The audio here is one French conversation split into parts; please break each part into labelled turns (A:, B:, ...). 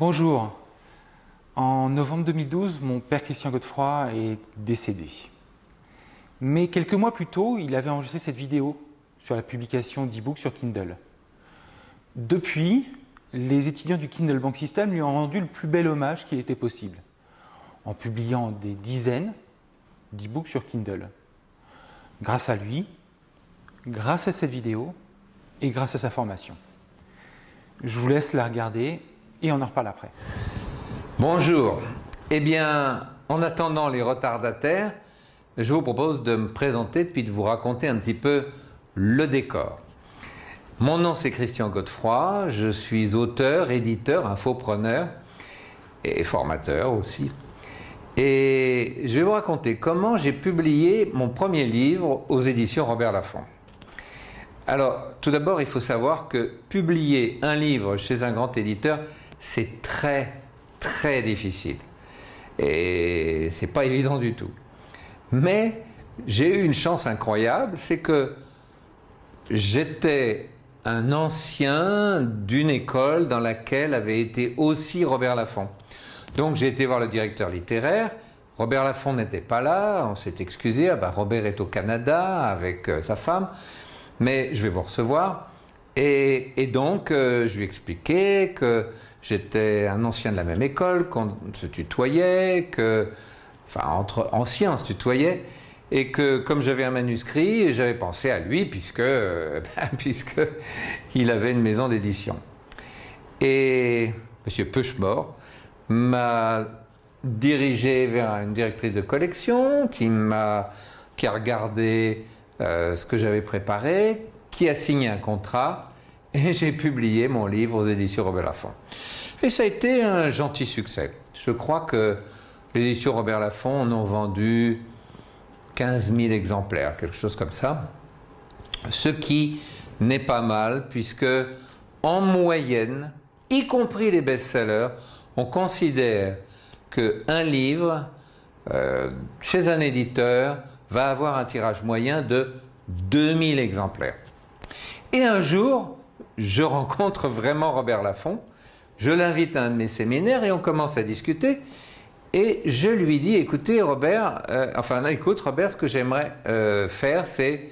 A: Bonjour. En novembre 2012, mon père Christian Godefroy est décédé. Mais quelques mois plus tôt, il avait enregistré cette vidéo sur la publication d'e-books sur Kindle. Depuis, les étudiants du Kindle Bank System lui ont rendu le plus bel hommage qu'il était possible, en publiant des dizaines d'e-books sur Kindle. Grâce à lui, grâce à cette vidéo et grâce à sa formation. Je vous laisse la regarder et on en reparle après.
B: Bonjour. Eh bien, en attendant les retardataires, je vous propose de me présenter puis de vous raconter un petit peu le décor. Mon nom c'est Christian Godefroy, je suis auteur, éditeur, infopreneur et formateur aussi. Et je vais vous raconter comment j'ai publié mon premier livre aux éditions Robert Laffont. Alors, tout d'abord, il faut savoir que publier un livre chez un grand éditeur, c'est très, très difficile. Et c'est pas évident du tout. Mais j'ai eu une chance incroyable, c'est que j'étais un ancien d'une école dans laquelle avait été aussi Robert Laffont. Donc j'ai été voir le directeur littéraire. Robert Laffont n'était pas là, on s'est excusé. Ah bah, Robert est au Canada avec euh, sa femme, mais je vais vous recevoir. Et, donc euh, je lui expliquais que j'étais un ancien de la même école, qu'on se tutoyait, que, enfin, entre anciens, on se tutoyait, et que comme j'avais un manuscrit, j'avais pensé à lui, puisque, euh, ben, puisque il avait une maison d'édition. Et M. Pushmore m'a dirigé vers une directrice de collection qui m'a qui a regardé euh, ce que j'avais préparé, qui a signé un contrat et j'ai publié mon livre aux éditions Robert Laffont. Et ça a été un gentil succès. Je crois que les éditions Robert Laffont en ont vendu 15 000 exemplaires, quelque chose comme ça. Ce qui n'est pas mal, puisque en moyenne, y compris les best-sellers, on considère qu'un livre euh, chez un éditeur va avoir un tirage moyen de 2000 exemplaires. Et un jour, je rencontre vraiment Robert Laffont, je l'invite à un de mes séminaires et on commence à discuter. Et je lui dis, écoutez Robert, euh, enfin écoute Robert, ce que j'aimerais euh, faire, c'est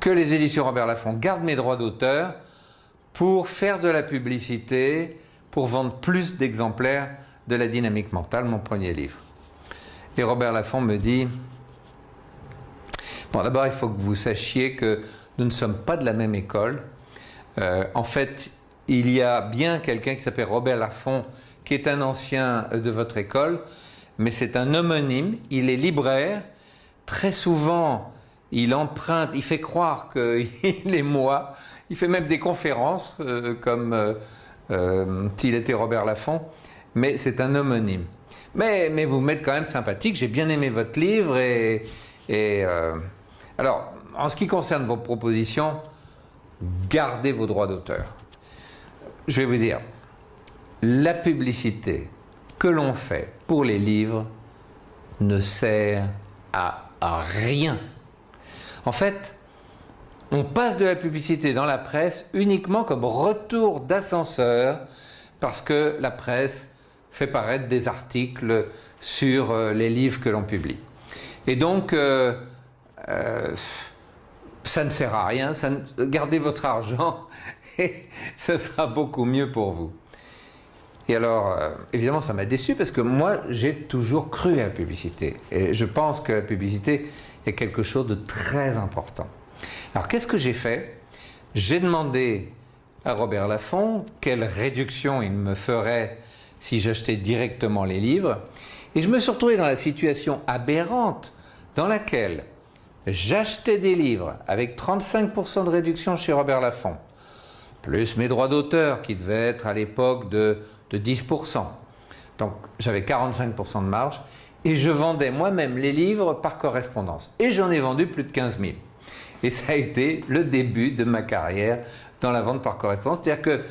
B: que les éditions Robert Laffont gardent mes droits d'auteur pour faire de la publicité, pour vendre plus d'exemplaires de la dynamique mentale, mon premier livre. Et Robert Laffont me dit, bon d'abord il faut que vous sachiez que nous ne sommes pas de la même école, euh, en fait, il y a bien quelqu'un qui s'appelle Robert Laffont, qui est un ancien de votre école, mais c'est un homonyme, il est libraire, très souvent il emprunte, il fait croire qu'il est moi, il fait même des conférences euh, comme euh, s'il était Robert Laffont, mais c'est un homonyme. Mais, vous m'êtes quand même sympathique, j'ai bien aimé votre livre et alors, en ce qui concerne vos propositions, gardez vos droits d'auteur. Je vais vous dire, la publicité que l'on fait pour les livres ne sert à rien. En fait, on passe de la publicité dans la presse uniquement comme retour d'ascenseur parce que la presse fait paraître des articles sur euh, les livres que l'on publie. Et donc, euh, euh, ça ne sert à rien, ça ne... gardez votre argent et ça sera beaucoup mieux pour vous. Et alors, euh, évidemment, ça m'a déçu parce que moi, j'ai toujours cru à la publicité. Et je pense que la publicité est quelque chose de très important. Alors, qu'est-ce que j'ai fait J'ai demandé à Robert Laffont quelle réduction il me ferait si j'achetais directement les livres. Et je me suis retrouvé dans la situation aberrante dans laquelle J'achetais des livres avec 35% de réduction chez Robert Laffont, plus mes droits d'auteur qui devaient être à l'époque de, 10%. Donc j'avais 45% de marge et je vendais moi-même les livres par correspondance. Et j'en ai vendu plus de 15 000. Et ça a été le début de ma carrière dans la vente par correspondance. C'est-à-dire que,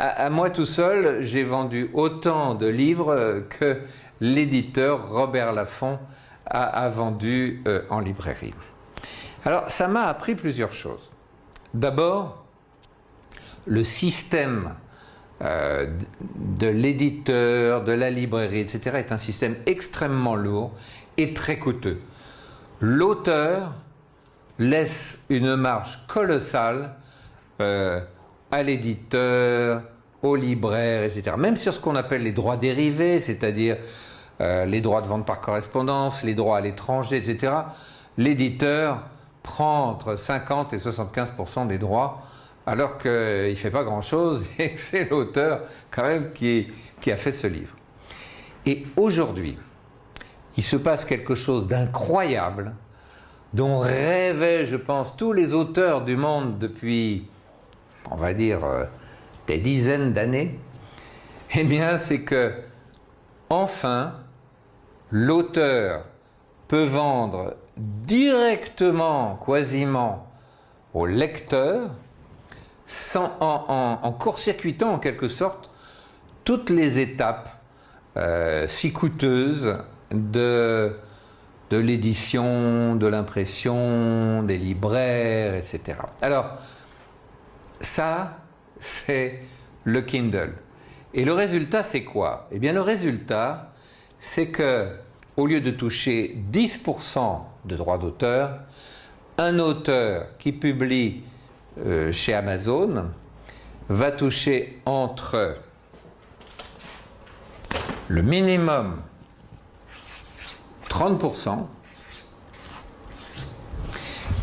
B: à, moi tout seul, j'ai vendu autant de livres que l'éditeur Robert Laffont a, vendu euh, en librairie. Alors, ça m'a appris plusieurs choses. D'abord, le système euh, de l'éditeur, de la librairie, etc., est un système extrêmement lourd et très coûteux. L'auteur laisse une marge colossale euh, à l'éditeur, au libraire, etc. Même sur ce qu'on appelle les droits dérivés, c'est-à-dire euh, les droits de vente par correspondance, les droits à l'étranger, etc., l'éditeur entre 50 et 75 des droits alors qu'il ne fait pas grand-chose et que c'est l'auteur quand même qui, qui a fait ce livre. Et aujourd'hui, il se passe quelque chose d'incroyable dont rêvaient, je pense, tous les auteurs du monde depuis, on va dire, euh, des dizaines d'années. et eh bien, c'est que, enfin, l'auteur peut vendre directement, quasiment, au lecteur, sans, en, en, court-circuitant en quelque sorte toutes les étapes euh, si coûteuses de, de l'édition, de l'impression, des libraires, etc. Alors, ça, c'est le Kindle. Et le résultat, c'est quoi Eh bien, le résultat, c'est que au lieu de toucher 10% de droits d'auteur, un auteur qui publie euh, chez Amazon va toucher entre le minimum 30%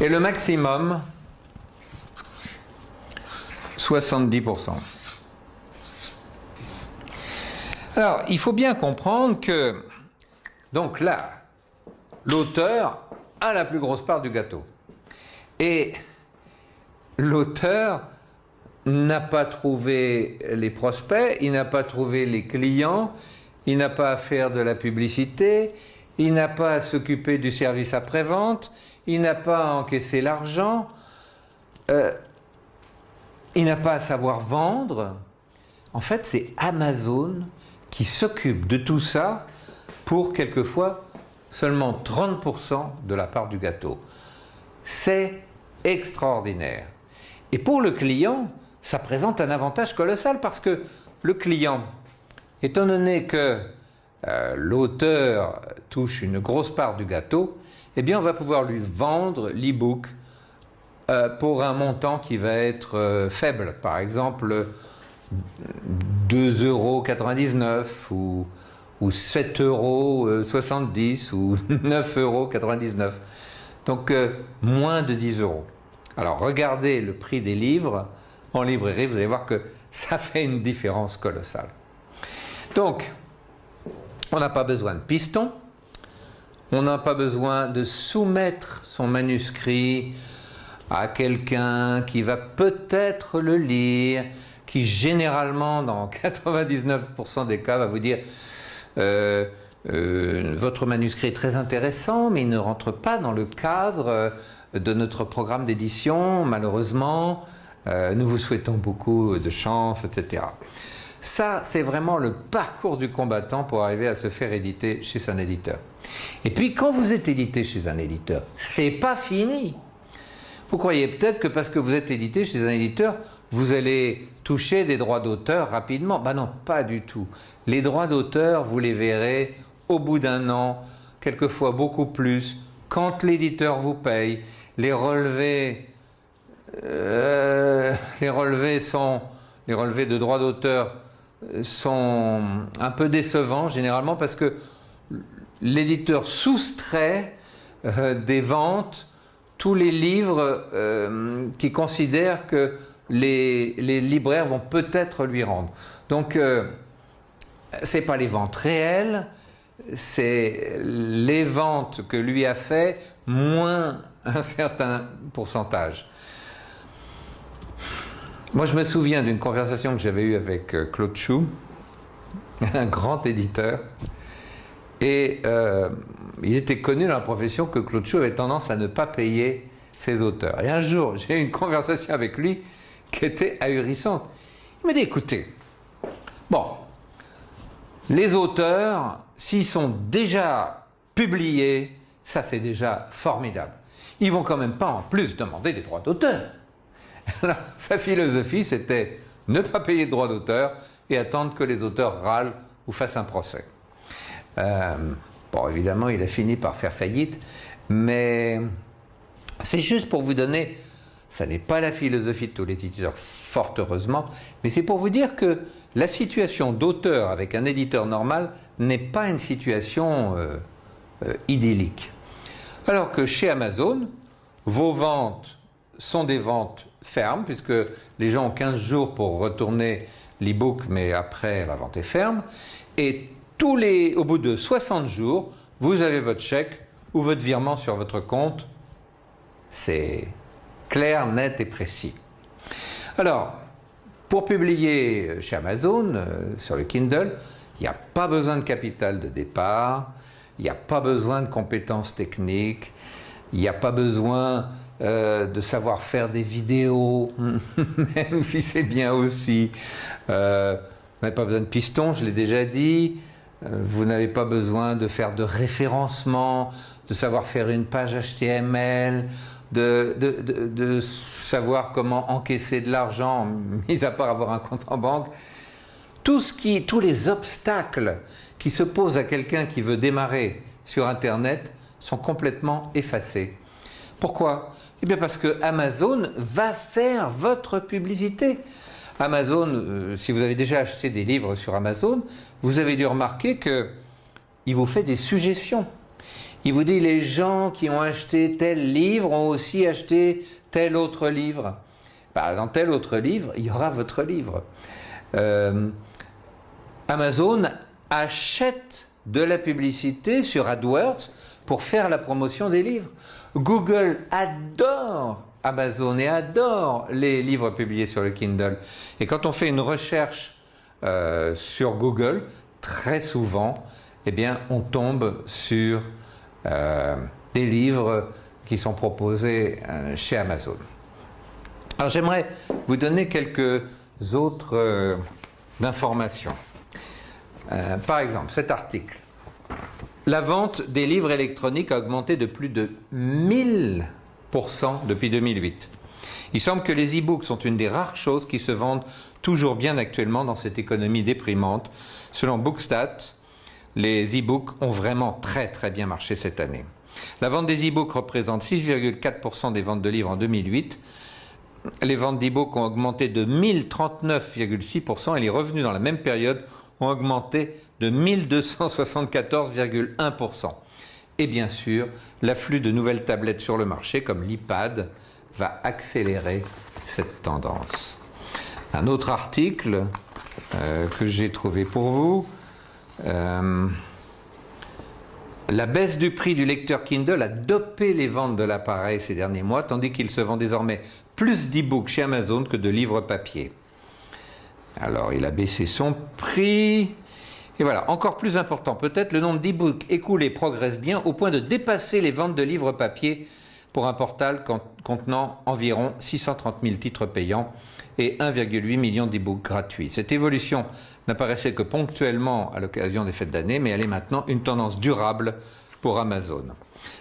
B: et le maximum 70%. Alors, il faut bien comprendre que donc là, l'auteur a la plus grosse part du gâteau. Et l'auteur n'a pas trouvé les prospects, il n'a pas trouvé les clients, il n'a pas à faire de la publicité, il n'a pas à s'occuper du service après-vente, il n'a pas à encaisser l'argent, euh, il n'a pas à savoir vendre. En fait, c'est Amazon qui s'occupe de tout ça pour quelquefois seulement 30% de la part du gâteau. C'est extraordinaire. Et pour le client, ça présente un avantage colossal parce que le client, étant donné que euh, l'auteur touche une grosse part du gâteau, eh bien on va pouvoir lui vendre l'e-book euh, pour un montant qui va être euh, faible, par exemple 2,99 euros ou ou 7,70 euros euh, ou 9,99 euros. Donc euh, moins de 10 euros. Alors regardez le prix des livres en librairie, vous allez voir que ça fait une différence colossale. Donc, on n'a pas besoin de piston, on n'a pas besoin de soumettre son manuscrit à quelqu'un qui va peut-être le lire, qui généralement dans 99% des cas va vous dire euh, euh, votre manuscrit est très intéressant, mais il ne rentre pas dans le cadre euh, de notre programme d'édition, malheureusement. nous vous souhaitons beaucoup de chance, etc. Ça, c'est vraiment le parcours du combattant pour arriver à se faire éditer chez un éditeur. Et puis, quand vous êtes édité chez un éditeur, c'est pas fini. Vous croyez peut-être que parce que vous êtes édité chez un éditeur, vous allez toucher des droits d'auteur rapidement. Ben non, pas du tout. Les droits d'auteur, vous les verrez au bout d'un an, quelquefois beaucoup plus, quand l'éditeur vous paye. Les relevés, euh, les relevés sont, les relevés de droits d'auteur sont un peu décevants généralement parce que l'éditeur soustrait euh, des ventes tous les livres euh, qui considèrent que les, libraires vont peut-être lui rendre. Donc, euh, ce n'est pas les ventes réelles, c'est les ventes que lui a fait moins un certain pourcentage. Moi, je me souviens d'une conversation que j'avais eue avec euh, Claude Chou, un grand éditeur, et euh, il était connu dans la profession que Claude Chou avait tendance à ne pas payer ses auteurs. Et un jour, j'ai eu une conversation avec lui qui était ahurissante. Il m'a dit, écoutez, bon, les auteurs, s'ils sont déjà publiés, ça c'est déjà formidable. Ils vont quand même pas en plus demander des droits d'auteur. Alors, sa philosophie, c'était ne pas payer de droits d'auteur et attendre que les auteurs râlent ou fassent un procès. Euh, bon, évidemment, il a fini par faire faillite, mais c'est juste pour vous donner ça n'est pas la philosophie de tous les éditeurs, fort heureusement, mais c'est pour vous dire que la situation d'auteur avec un éditeur normal n'est pas une situation euh, euh, idyllique. Alors que chez Amazon, vos ventes sont des ventes fermes, puisque les gens ont 15 jours pour retourner l'e-book, mais après la vente est ferme. Et tous les, au bout de 60 jours, vous avez votre chèque ou votre virement sur votre compte. C'est clair, net et précis. Alors, pour publier euh, chez Amazon, euh, sur le Kindle, il n'y a pas besoin de capital de départ, il n'y a pas besoin de compétences techniques, il n'y a pas besoin euh, de savoir faire des vidéos, même si c'est bien aussi. vous n'avez pas besoin de piston, je l'ai déjà dit. vous n'avez pas besoin de faire de référencement, de savoir faire une page HTML, de, savoir comment encaisser de l'argent, mis à part avoir un compte en banque. tous les obstacles qui se posent à quelqu'un qui veut démarrer sur Internet sont complètement effacés. Pourquoi Eh bien parce que Amazon va faire votre publicité. Amazon, euh, si vous avez déjà acheté des livres sur Amazon, vous avez dû remarquer que il vous fait des suggestions. Il vous dit, les gens qui ont acheté tel livre ont aussi acheté tel autre livre. Bah, dans tel autre livre, il y aura votre livre. Euh, Amazon achète de la publicité sur AdWords pour faire la promotion des livres. Google adore Amazon et adore les livres publiés sur le Kindle. Et quand on fait une recherche euh, sur Google, très souvent, eh bien, on tombe sur euh, des livres qui sont proposés euh, chez Amazon. Alors j'aimerais vous donner quelques autres euh, informations. par exemple, cet article. La vente des livres électroniques a augmenté de plus de 1000% depuis 2008. Il semble que les e-books sont une des rares choses qui se vendent toujours bien actuellement dans cette économie déprimante. Selon Bookstat, les e-books ont vraiment très très bien marché cette année. La vente des e-books représente 6,4% des ventes de livres en 2008. Les ventes d'e-books ont augmenté de 1039,6% et les revenus dans la même période ont augmenté de 1274,1%. Et bien sûr, l'afflux de nouvelles tablettes sur le marché comme l'iPad va accélérer cette tendance. Un autre article euh, que j'ai trouvé pour vous, euh, la baisse du prix du lecteur Kindle a dopé les ventes de l'appareil ces derniers mois, tandis qu'il se vend désormais plus d'e-books chez Amazon que de livres papier. Alors il a baissé son prix. Et voilà, encore plus important peut-être, le nombre d'e-books écoulés progresse bien au point de dépasser les ventes de livres papier pour un portal contenant environ 630 000 titres payants et 1,8 million d'e-books gratuits. Cette évolution n'apparaissait que ponctuellement à l'occasion des fêtes d'année, mais elle est maintenant une tendance durable pour Amazon.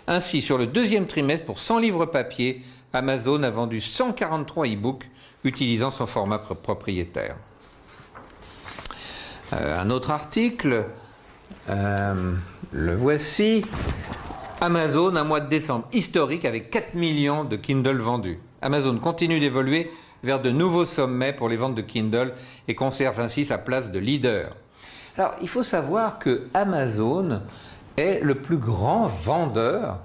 B: Ainsi, sur le deuxième trimestre, pour 100 livres papier, Amazon a vendu 143 e-books utilisant son format propriétaire. Euh, un autre article, euh, le voici. Amazon, un mois de décembre historique avec 4 millions de Kindle vendus. Amazon continue d'évoluer vers de nouveaux sommets pour les ventes de Kindle et conserve ainsi sa place de leader. Alors, il faut savoir que Amazon est le plus grand vendeur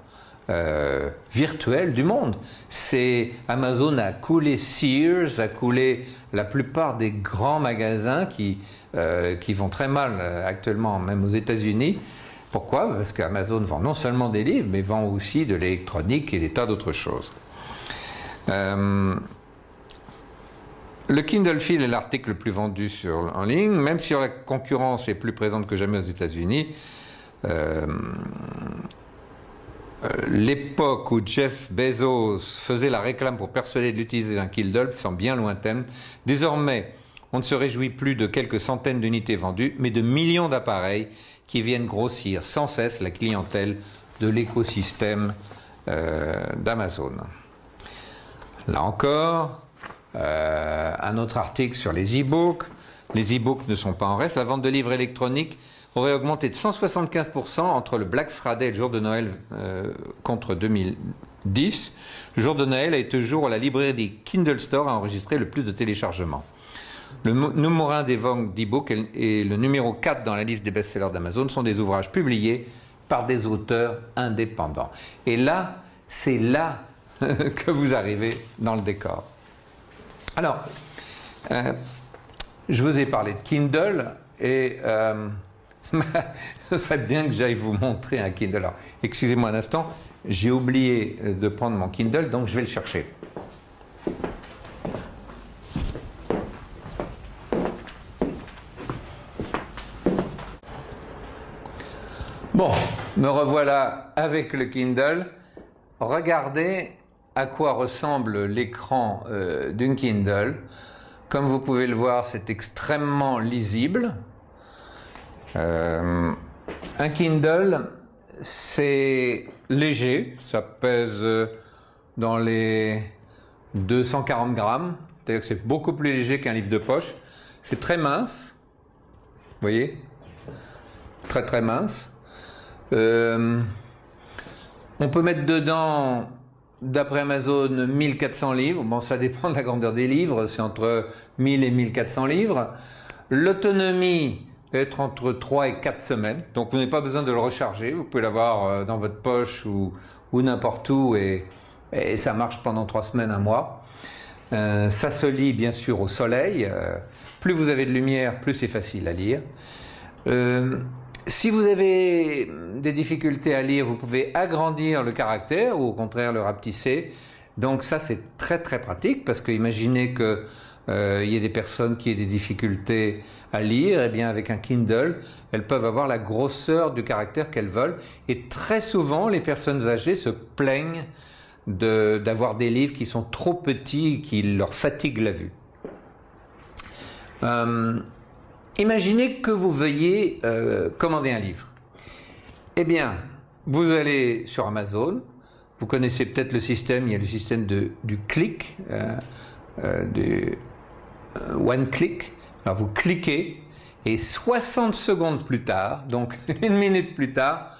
B: euh, virtuel du monde. C'est Amazon a coulé Sears, a coulé la plupart des grands magasins qui, euh, qui vont très mal euh, actuellement, même aux États-Unis. Pourquoi Parce qu'Amazon vend non seulement des livres, mais vend aussi de l'électronique et des tas d'autres choses. Euh, le Kindle Fill est l'article le plus vendu en ligne, même si la concurrence est plus présente que jamais aux États-Unis. Euh, euh, l'époque où Jeff Bezos faisait la réclame pour persuader d'utiliser l'utiliser Kindle semble bien lointaine. Désormais, on ne se réjouit plus de quelques centaines d'unités vendues, mais de millions d'appareils qui viennent grossir sans cesse la clientèle de l'écosystème euh, d'Amazon. Là encore, euh, un autre article sur les e-books. Les e-books ne sont pas en reste. La vente de livres électroniques aurait augmenté de 175% entre le Black Friday et le jour de Noël euh, contre 2010. Le jour de Noël a toujours la librairie Kindle Store a enregistré le plus de téléchargements. Le numéro des ventes d'e-book et le numéro 4 dans la liste des best-sellers d'Amazon sont des ouvrages publiés par des auteurs indépendants. Et là, c'est là que vous arrivez dans le décor. Alors, euh, je vous ai parlé de Kindle et euh, ce serait bien que j'aille vous montrer un Kindle. Alors, excusez-moi un instant, j'ai oublié de prendre mon Kindle, donc je vais le chercher. Me revoilà avec le Kindle. Regardez à quoi ressemble l'écran euh, d'un Kindle. Comme vous pouvez le voir, c'est extrêmement lisible. Euh, un Kindle, c'est léger, ça pèse euh, dans les 240 grammes, cest que c'est beaucoup plus léger qu'un livre de poche. C'est très mince, vous voyez, très très mince. Euh, on peut mettre dedans, d'après Amazon, 1400 livres. Bon, ça dépend de la grandeur des livres, c'est entre 1000 et 1400 livres. L'autonomie être entre 3 et 4 semaines. Donc vous n'avez pas besoin de le recharger, vous pouvez l'avoir euh, dans votre poche ou, n'importe où et, ça marche pendant 3 semaines, un mois. Euh, ça se lit bien sûr au soleil. plus vous avez de lumière, plus c'est facile à lire. Si vous avez des difficultés à lire, vous pouvez agrandir le caractère ou au contraire le rapetisser. Donc ça, c'est très très pratique parce que imaginez que euh, il y a des personnes qui aient des difficultés à lire, et eh bien avec un Kindle, elles peuvent avoir la grosseur du caractère qu'elles veulent. Et très souvent, les personnes âgées se plaignent d'avoir des livres qui sont trop petits, qui leur fatiguent la vue. Euh, Imaginez que vous veuillez euh, commander un livre. Eh bien, vous allez sur Amazon, vous connaissez peut-être le système, il y a le système du clic, euh, euh, du one click. Alors vous cliquez et 60 secondes plus tard, donc une minute plus tard,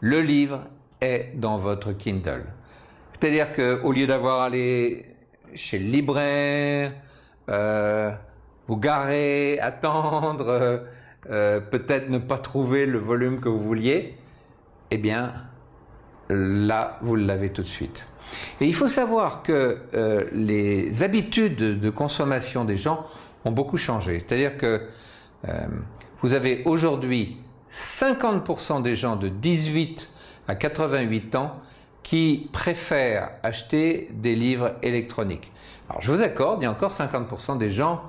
B: le livre est dans votre Kindle. C'est-à-dire qu'au lieu d'avoir aller chez le libraire, vous garer, attendre, euh, euh, peut-être ne pas trouver le volume que vous vouliez, eh bien là, vous l'avez tout de suite. Et il faut savoir que euh, les habitudes de consommation des gens ont beaucoup changé. C'est-à-dire que vous avez aujourd'hui 50% des gens de 18 à 88 ans qui préfèrent acheter des livres électroniques. Alors je vous accorde, il y a encore 50% des gens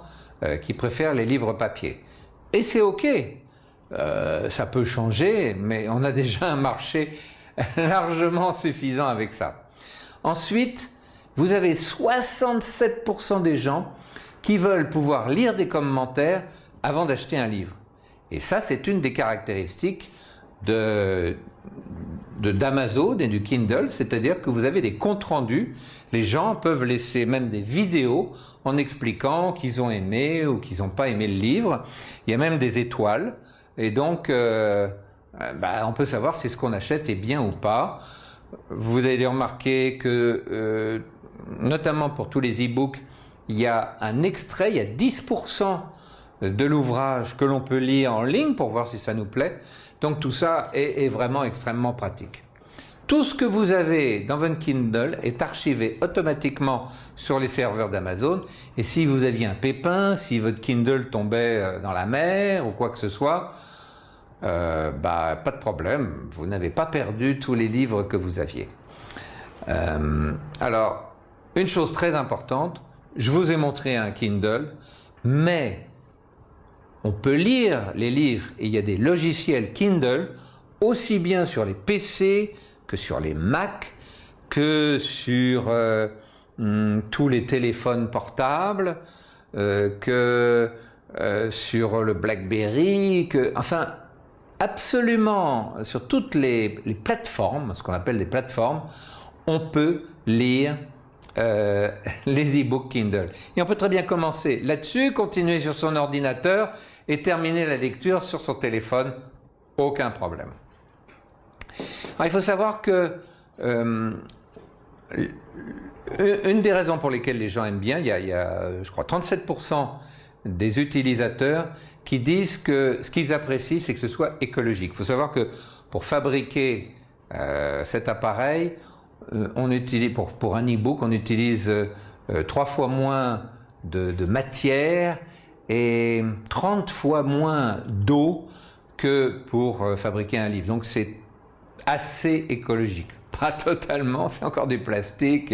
B: euh, qui préfèrent les livres papier. Et c'est OK, euh, ça peut changer, mais on a déjà un marché largement suffisant avec ça. Ensuite, vous avez 67% des gens qui veulent pouvoir lire des commentaires avant d'acheter un livre. Et ça, c'est une des caractéristiques de, de d'Amazon et du Kindle, c'est-à-dire que vous avez des comptes rendus. Les gens peuvent laisser même des vidéos en expliquant qu'ils ont aimé ou qu'ils n'ont pas aimé le livre. Il y a même des étoiles. Et donc, euh, euh, bah, on peut savoir si ce qu'on achète est bien ou pas. Vous avez remarqué que, euh, notamment pour tous les e-books, il y a un extrait, il y a 10% de l'ouvrage que l'on peut lire en ligne pour voir si ça nous plaît. Donc tout ça est, vraiment extrêmement pratique. Tout ce que vous avez dans votre Kindle est archivé automatiquement sur les serveurs d'Amazon. Et si vous aviez un pépin, si votre Kindle tombait euh, dans la mer ou quoi que ce soit, euh, bah, pas de problème, vous n'avez pas perdu tous les livres que vous aviez. Euh, alors, une chose très importante, je vous ai montré un Kindle, mais on peut lire les livres et il y a des logiciels Kindle aussi bien sur les PC que sur les Mac que sur euh, hmm, tous les téléphones portables euh, que euh, sur le BlackBerry que enfin absolument sur toutes les, plateformes ce qu'on appelle des plateformes on peut lire les e-books Kindle. Et on peut très bien commencer là-dessus, continuer sur son ordinateur et terminer la lecture sur son téléphone, aucun problème. il faut savoir que euh, une des raisons pour lesquelles les gens aiment bien, il y a, je crois 37% des utilisateurs qui disent que ce qu'ils apprécient, c'est que ce soit écologique. Il faut savoir que pour fabriquer euh, cet appareil, euh, on utilise, pour, un e-book, on utilise trois fois moins de matière et 30 fois moins d'eau que pour euh, fabriquer un livre. Donc c'est assez écologique. Pas totalement, c'est encore du plastique,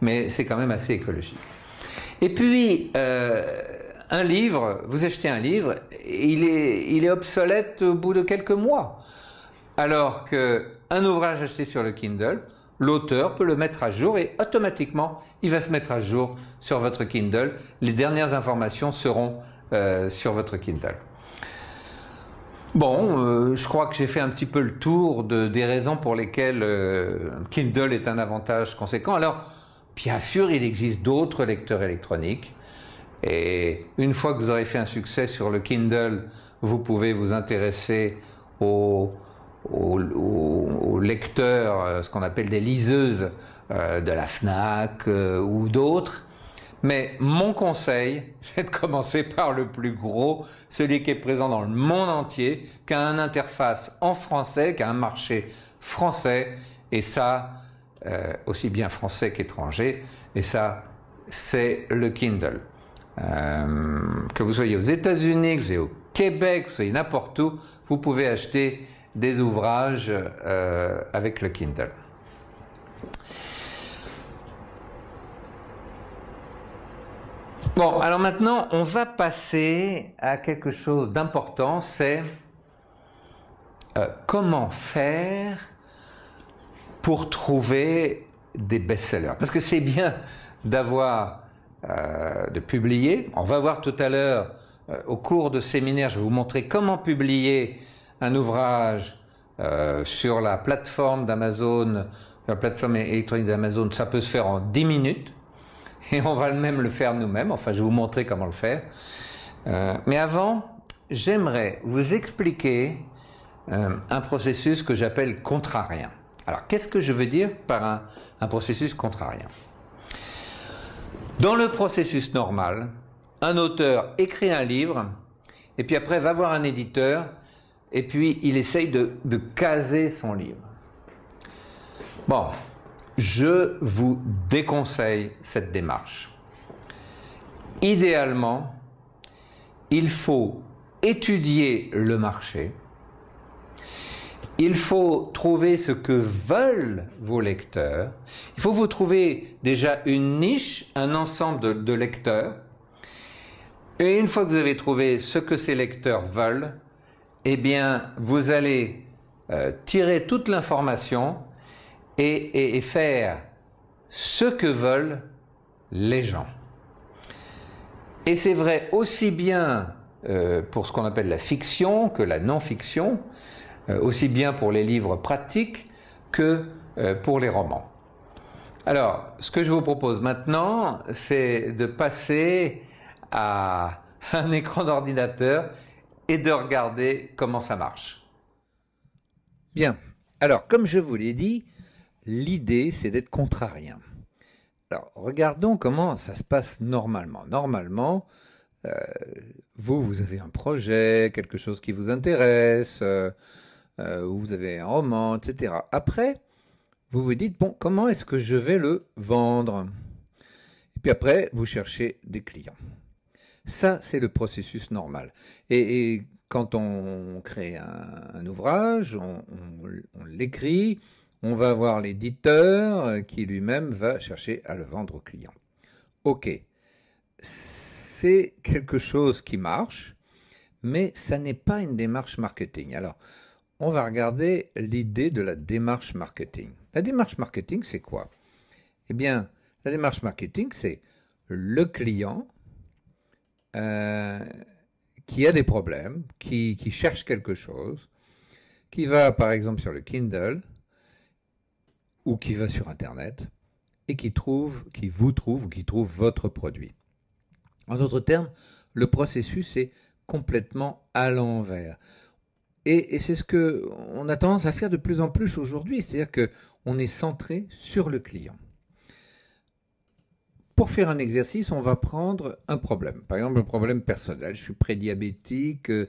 B: mais c'est quand même assez écologique. Et puis, euh, un livre, vous achetez un livre, il est, il est obsolète au bout de quelques mois. Alors qu'un ouvrage acheté sur le Kindle, l'auteur peut le mettre à jour et automatiquement, il va se mettre à jour sur votre Kindle. Les dernières informations seront euh, sur votre Kindle. Bon, euh, je crois que j'ai fait un petit peu le tour des raisons pour lesquelles euh, Kindle est un avantage conséquent. Alors, bien sûr, il existe d'autres lecteurs électroniques. Et une fois que vous aurez fait un succès sur le Kindle, vous pouvez vous intéresser aux aux, aux, lecteurs, euh, ce qu'on appelle des liseuses euh, de la FNAC euh, ou d'autres. Mais mon conseil, c'est de commencer par le plus gros, celui qui est présent dans le monde entier, qui a une interface en français, qui a un marché français, et ça, aussi bien français qu'étranger, et ça, c'est le Kindle. que vous soyez aux États-Unis, que vous soyez au Québec, que vous soyez n'importe où, vous pouvez acheter des ouvrages euh, avec le Kindle. Bon, alors maintenant, on va passer à quelque chose d'important, c'est euh, comment faire pour trouver des best-sellers. Parce que c'est bien d'avoir, euh, de publier. On va voir tout à l'heure, au cours de séminaire, je vais vous montrer comment publier un ouvrage euh, sur la plateforme d'Amazon, la plateforme électronique d'Amazon, ça peut se faire en 10 minutes. Et on va même le faire nous-mêmes. Enfin, je vais vous montrer comment le faire. Euh, mais avant, j'aimerais vous expliquer euh, un processus que j'appelle contrarien. Alors, qu'est-ce que je veux dire par un, un processus contrarien Dans le processus normal, un auteur écrit un livre et puis après va voir un éditeur et puis il essaye de, caser son livre. Bon, je vous déconseille cette démarche. Idéalement, il faut étudier le marché, il faut trouver ce que veulent vos lecteurs. Il faut vous trouver déjà une niche, un ensemble de lecteurs. Et une fois que vous avez trouvé ce que ces lecteurs veulent, eh bien, vous allez euh, tirer toute l'information et, faire ce que veulent les gens. Et c'est vrai aussi bien euh, pour ce qu'on appelle la fiction que la non-fiction, euh, aussi bien pour les livres pratiques que pour les romans. Alors, ce que je vous propose maintenant, c'est de passer à un écran d'ordinateur et de regarder comment ça marche. Bien. Alors, comme je vous l'ai dit, l'idée, c'est d'être contrarien. Alors, regardons comment ça se passe normalement. Normalement, euh, vous, vous avez un projet, quelque chose qui vous intéresse, euh, euh, vous avez un roman, etc. Après, vous vous dites, bon, comment est-ce que je vais le vendre Et puis après, vous cherchez des clients. Ça, c'est le processus normal. Et, quand on crée un, ouvrage, on, on l'écrit, on va voir l'éditeur euh, qui lui-même va chercher à le vendre au client. Ok, c'est quelque chose qui marche, mais ça n'est pas une démarche marketing. Alors, on va regarder l'idée de la démarche marketing. La démarche marketing, c'est quoi Eh bien, la démarche marketing, c'est le client euh, qui a des problèmes, qui, cherche quelque chose, qui va par exemple sur le Kindle ou qui va sur Internet et qui trouve, qui vous trouve ou qui trouve votre produit. En d'autres termes, le processus est complètement à l'envers. Et, et c'est ce que on a tendance à faire de plus en plus aujourd'hui, c'est-à-dire que on est centré sur le client pour faire un exercice, on va prendre un problème. Par exemple, un problème personnel. Je suis prédiabétique, euh,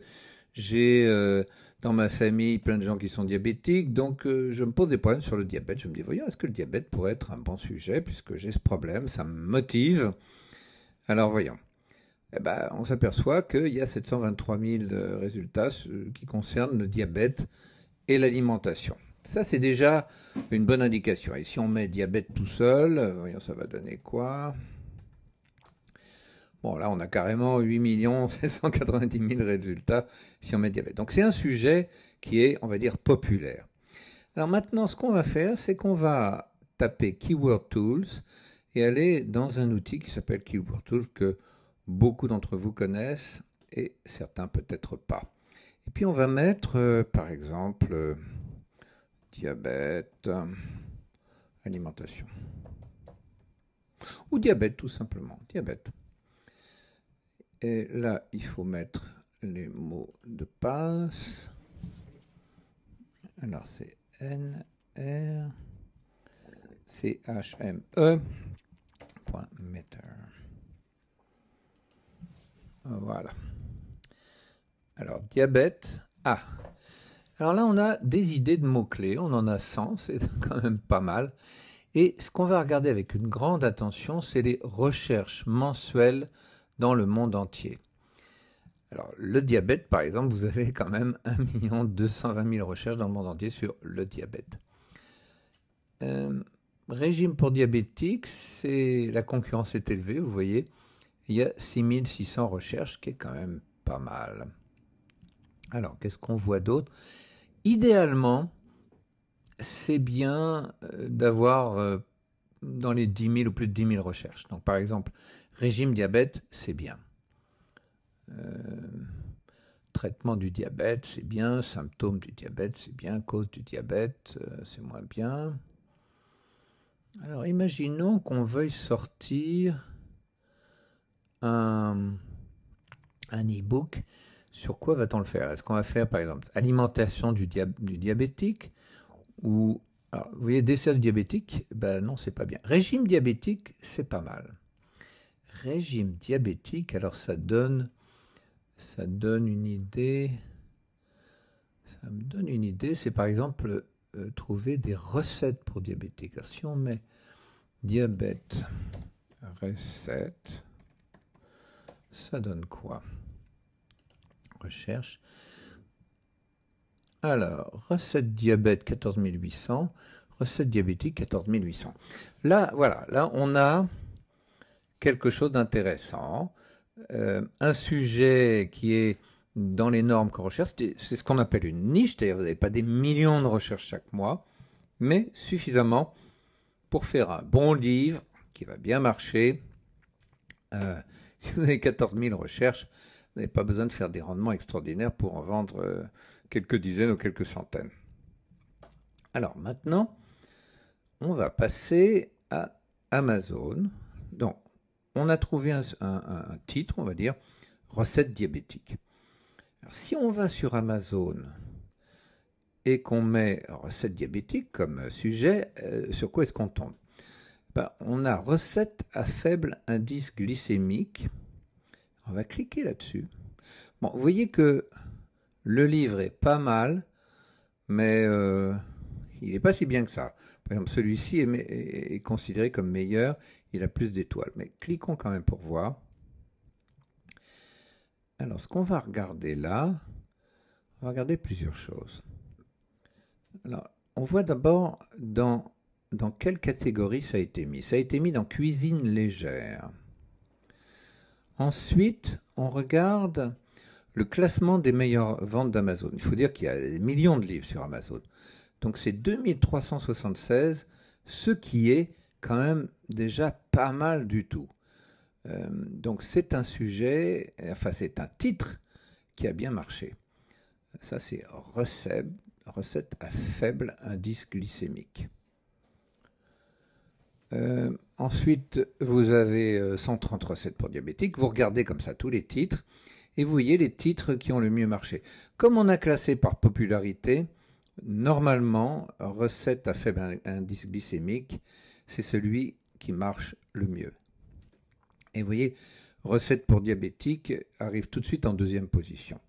B: j'ai euh, dans ma famille plein de gens qui sont diabétiques, donc euh, je me pose des problèmes sur le diabète. Je me dis, voyons, est-ce que le diabète pourrait être un bon sujet puisque j'ai ce problème, ça me motive Alors voyons. Eh ben, on s'aperçoit qu'il y a 723 000 résultats qui concernent le diabète et l'alimentation. Ça, c'est déjà une bonne indication. Et si on met diabète tout seul, euh, voyons, ça va donner quoi Bon, là, on a carrément 8 790 000 résultats si on met diabète. Donc, c'est un sujet qui est, on va dire, populaire. Alors maintenant, ce qu'on va faire, c'est qu'on va taper Keyword Tools et aller dans un outil qui s'appelle Keyword Tools que beaucoup d'entre vous connaissent et certains peut-être pas. Et puis, on va mettre, euh, par exemple... Euh, diabète, alimentation. Ou diabète tout simplement, diabète. Et là, il faut mettre les mots de passe. Alors c'est N R C H M E point meter. Voilà. Alors diabète A. Alors là, on a des idées de mots-clés, on en a 100, c'est quand même pas mal. Et ce qu'on va regarder avec une grande attention, c'est les recherches mensuelles dans le monde entier. Alors, le diabète, par exemple, vous avez quand même 1 220 000 recherches dans le monde entier sur le diabète. Euh, régime pour diabétiques, la concurrence est élevée, vous voyez. Il y a 6600 recherches, qui est quand même pas mal. Alors, qu'est-ce qu'on voit d'autre idéalement, c'est bien euh, d'avoir euh, dans les 10 000 ou plus de 10 000 recherches. Donc par exemple, régime diabète, c'est bien. Euh, traitement du diabète, c'est bien. Symptômes du diabète, c'est bien. Cause du diabète, c'est moins bien. Alors imaginons qu'on veuille sortir un, un e-book sur quoi va-t-on le faire Est-ce qu'on va faire, par exemple, alimentation du, diabétique ou vous voyez, dessert du diabétique, ben non, c'est pas bien. Régime diabétique, c'est pas mal. Régime diabétique, alors ça donne, ça donne une idée. Ça me donne une idée. C'est par exemple euh, trouver des recettes pour diabétique. Alors, si on met diabète recette, ça donne quoi recherche. Alors, recette diabète 14800, recette diabétique 14800. Là, voilà, là on a quelque chose d'intéressant, euh, un sujet qui est dans les normes qu'on recherche, c'est ce qu'on appelle une niche, cest vous n'avez pas des millions de recherches chaque mois, mais suffisamment pour faire un bon livre qui va bien marcher. Euh, si vous avez 14 000 recherches, vous n'avez pas besoin de faire des rendements extraordinaires pour en vendre euh, quelques dizaines ou quelques centaines. Alors maintenant, on va passer à Amazon. Donc, on a trouvé un, titre, on va dire, recette diabétique. si on va sur Amazon et qu'on met recette diabétique comme sujet, euh, sur quoi est-ce qu'on tombe ben, On a recette à faible indice glycémique on va cliquer là-dessus. Bon, vous voyez que le livre est pas mal, mais euh, il n'est pas si bien que ça. Par exemple, celui-ci est, considéré comme meilleur, il a plus d'étoiles. Mais cliquons quand même pour voir. Alors, ce qu'on va regarder là, on va regarder plusieurs choses. Alors, on voit d'abord dans, dans quelle catégorie ça a été mis. Ça a été mis dans cuisine légère. Ensuite, on regarde le classement des meilleures ventes d'Amazon. Il faut dire qu'il y a des millions de livres sur Amazon. Donc c'est 2376, ce qui est quand même déjà pas mal du tout. Euh, donc c'est un sujet, enfin c'est un titre qui a bien marché. Ça c'est recette, recette à faible indice glycémique. Euh, ensuite, vous avez 130 euh, recettes pour diabétiques. Vous regardez comme ça tous les titres et vous voyez les titres qui ont le mieux marché. Comme on a classé par popularité, normalement, recette à faible indice glycémique, c'est celui qui marche le mieux. Et vous voyez, recette pour diabétiques arrive tout de suite en deuxième position.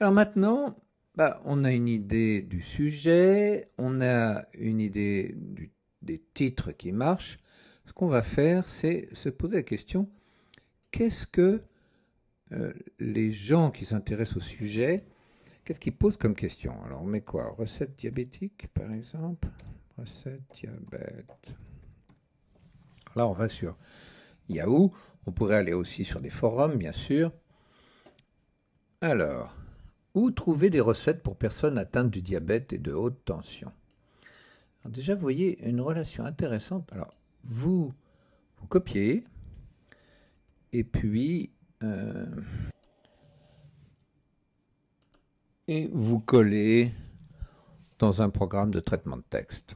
B: Alors maintenant, bah, on a une idée du sujet, on a une idée du des titres qui marchent, ce qu'on va faire, c'est se poser la question, qu'est-ce que euh, les gens qui s'intéressent au sujet, qu'est-ce qu'ils posent comme question Alors on met quoi Recette diabétique, par exemple Recette diabète. Là, on va sur Yahoo. On pourrait aller aussi sur des forums, bien sûr. Alors, où trouver des recettes pour personnes atteintes du diabète et de haute tension déjà, vous voyez une relation intéressante. Alors, vous, copiez, et puis, euh, et vous collez dans un programme de traitement de texte.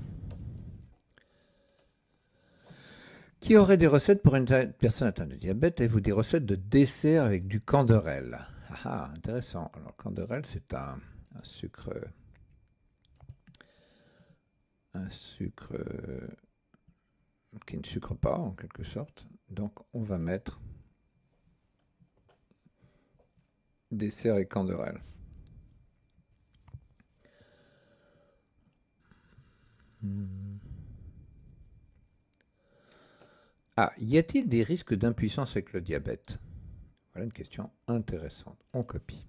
B: Qui aurait des recettes pour une personne atteinte de diabète et vous des recettes de dessert avec du canderel ah, ah, intéressant. Alors, canderel, c'est un sucre un sucre euh, qui ne sucre pas en quelque sorte. Donc on va mettre dessert et canderelles. Hmm. Ah, y a-t-il des risques d'impuissance avec le diabète Voilà une question intéressante. On copie.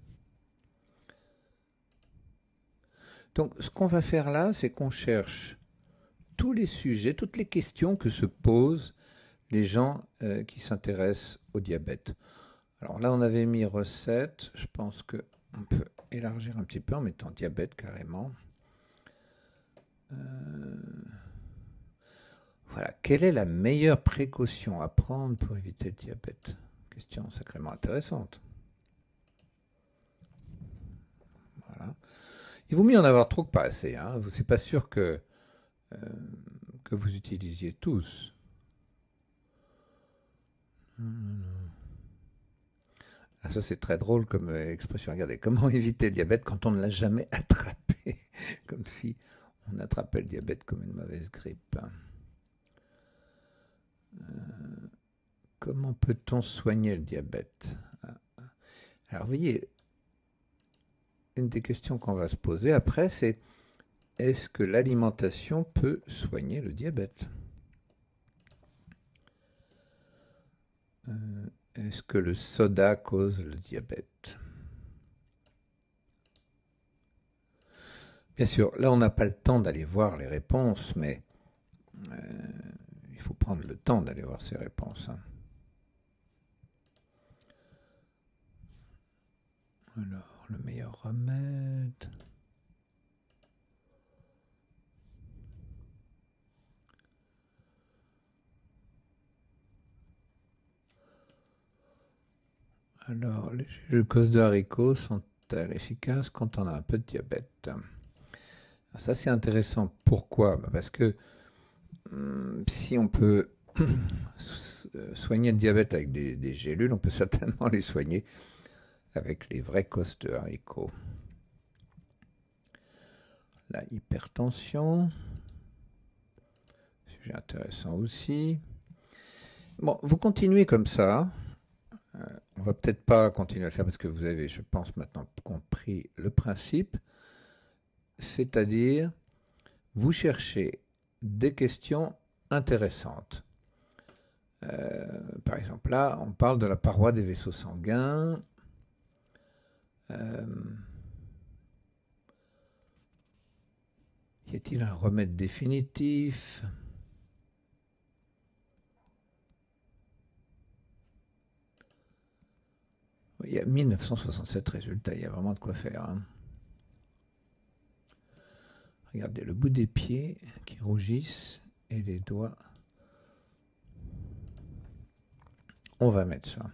B: Donc ce qu'on va faire là, c'est qu'on cherche tous les sujets, toutes les questions que se posent les gens euh, qui s'intéressent au diabète. Alors là, on avait mis recette. Je pense qu'on peut élargir un petit peu en mettant diabète carrément. Euh, voilà. Quelle est la meilleure précaution à prendre pour éviter le diabète Question sacrément intéressante. Il vaut mieux en avoir trop que pas assez. Hein. n'est pas sûr que, euh, que vous utilisiez tous. Ah, ça, c'est très drôle comme euh, expression. Regardez, comment éviter le diabète quand on ne l'a jamais attrapé Comme si on attrapait le diabète comme une mauvaise grippe. Euh, comment peut-on soigner le diabète ah, ah. Alors, vous voyez, une des questions qu'on va se poser après, c'est est-ce que l'alimentation peut soigner le diabète euh, Est-ce que le soda cause le diabète Bien sûr, là on n'a pas le temps d'aller voir les réponses, mais euh, il faut prendre le temps d'aller voir ces réponses. Hein.
A: Alors le meilleur remède.
B: Alors, les gélules de haricots sont-elles efficaces quand on a un peu de diabète Ça, c'est intéressant. Pourquoi bah, Parce que hum, si on peut soigner le diabète avec des, gélules, on peut certainement les soigner avec les vrais costes de haricots. La hypertension, sujet intéressant aussi. Bon, vous continuez comme ça. Euh, on va peut-être pas continuer à le faire parce que vous avez, je pense, maintenant compris le principe. C'est-à-dire, vous cherchez des questions intéressantes. Euh, par exemple, là, on parle de la paroi des vaisseaux sanguins euh, y a-t-il un remède définitif Il y a 1967 résultats, il y a vraiment de quoi faire. Hein. Regardez le bout des pieds qui rougissent et les doigts. On va mettre ça.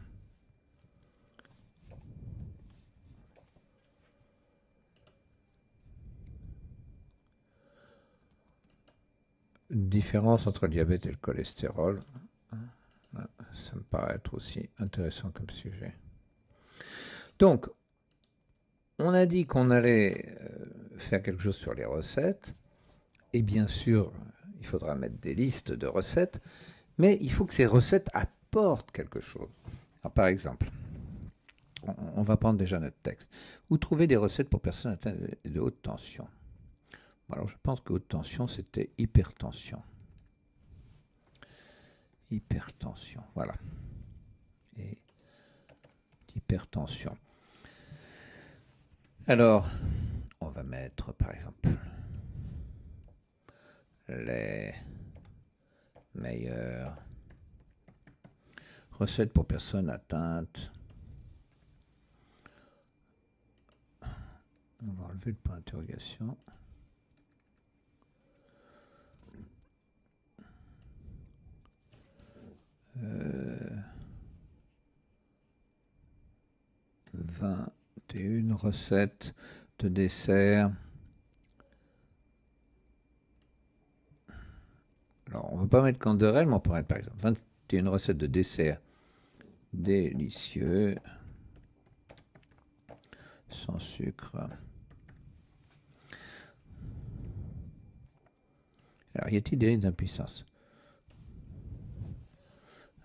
B: différence entre le diabète et le cholestérol. Hein, ça me paraît être aussi intéressant comme sujet. Donc, on a dit qu'on allait euh, faire quelque chose sur les recettes. Et bien sûr, il faudra mettre des listes de recettes. Mais il faut que ces recettes apportent quelque chose. par exemple, on va prendre déjà notre texte. Où trouver des recettes pour personnes atteintes de haute tension alors je pense que haute tension, c'était hypertension. Hypertension, voilà. Et hypertension. Alors, on va mettre par exemple les meilleures recettes pour personnes atteintes. On va enlever le point d'interrogation. 21 euh, recettes de dessert. Alors, on ne va pas mettre Canderel, mais on pourrait, mettre par exemple 21 recettes de dessert délicieux sans sucre. Alors, y a-t-il des impuissances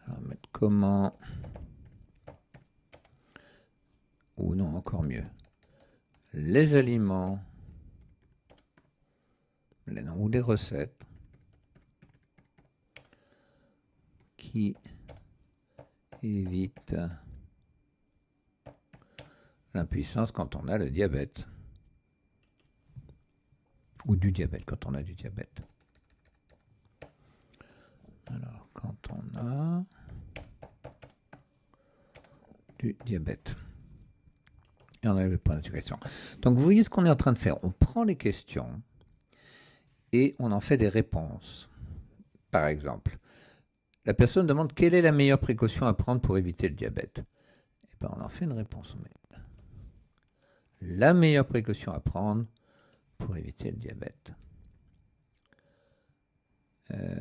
B: on va mettre comment Ou non, encore mieux. Les aliments. Les noms ou les recettes. Qui évitent l'impuissance quand on a le diabète. Ou du diabète, quand on a du diabète. Alors, quand on a du diabète. Et on de pas question. Donc vous voyez ce qu'on est en train de faire. On prend les questions et on en fait des réponses. Par exemple, la personne demande quelle est la meilleure précaution à prendre pour éviter le diabète. Et eh ben on en fait une réponse. la meilleure précaution à prendre pour éviter le diabète. Euh,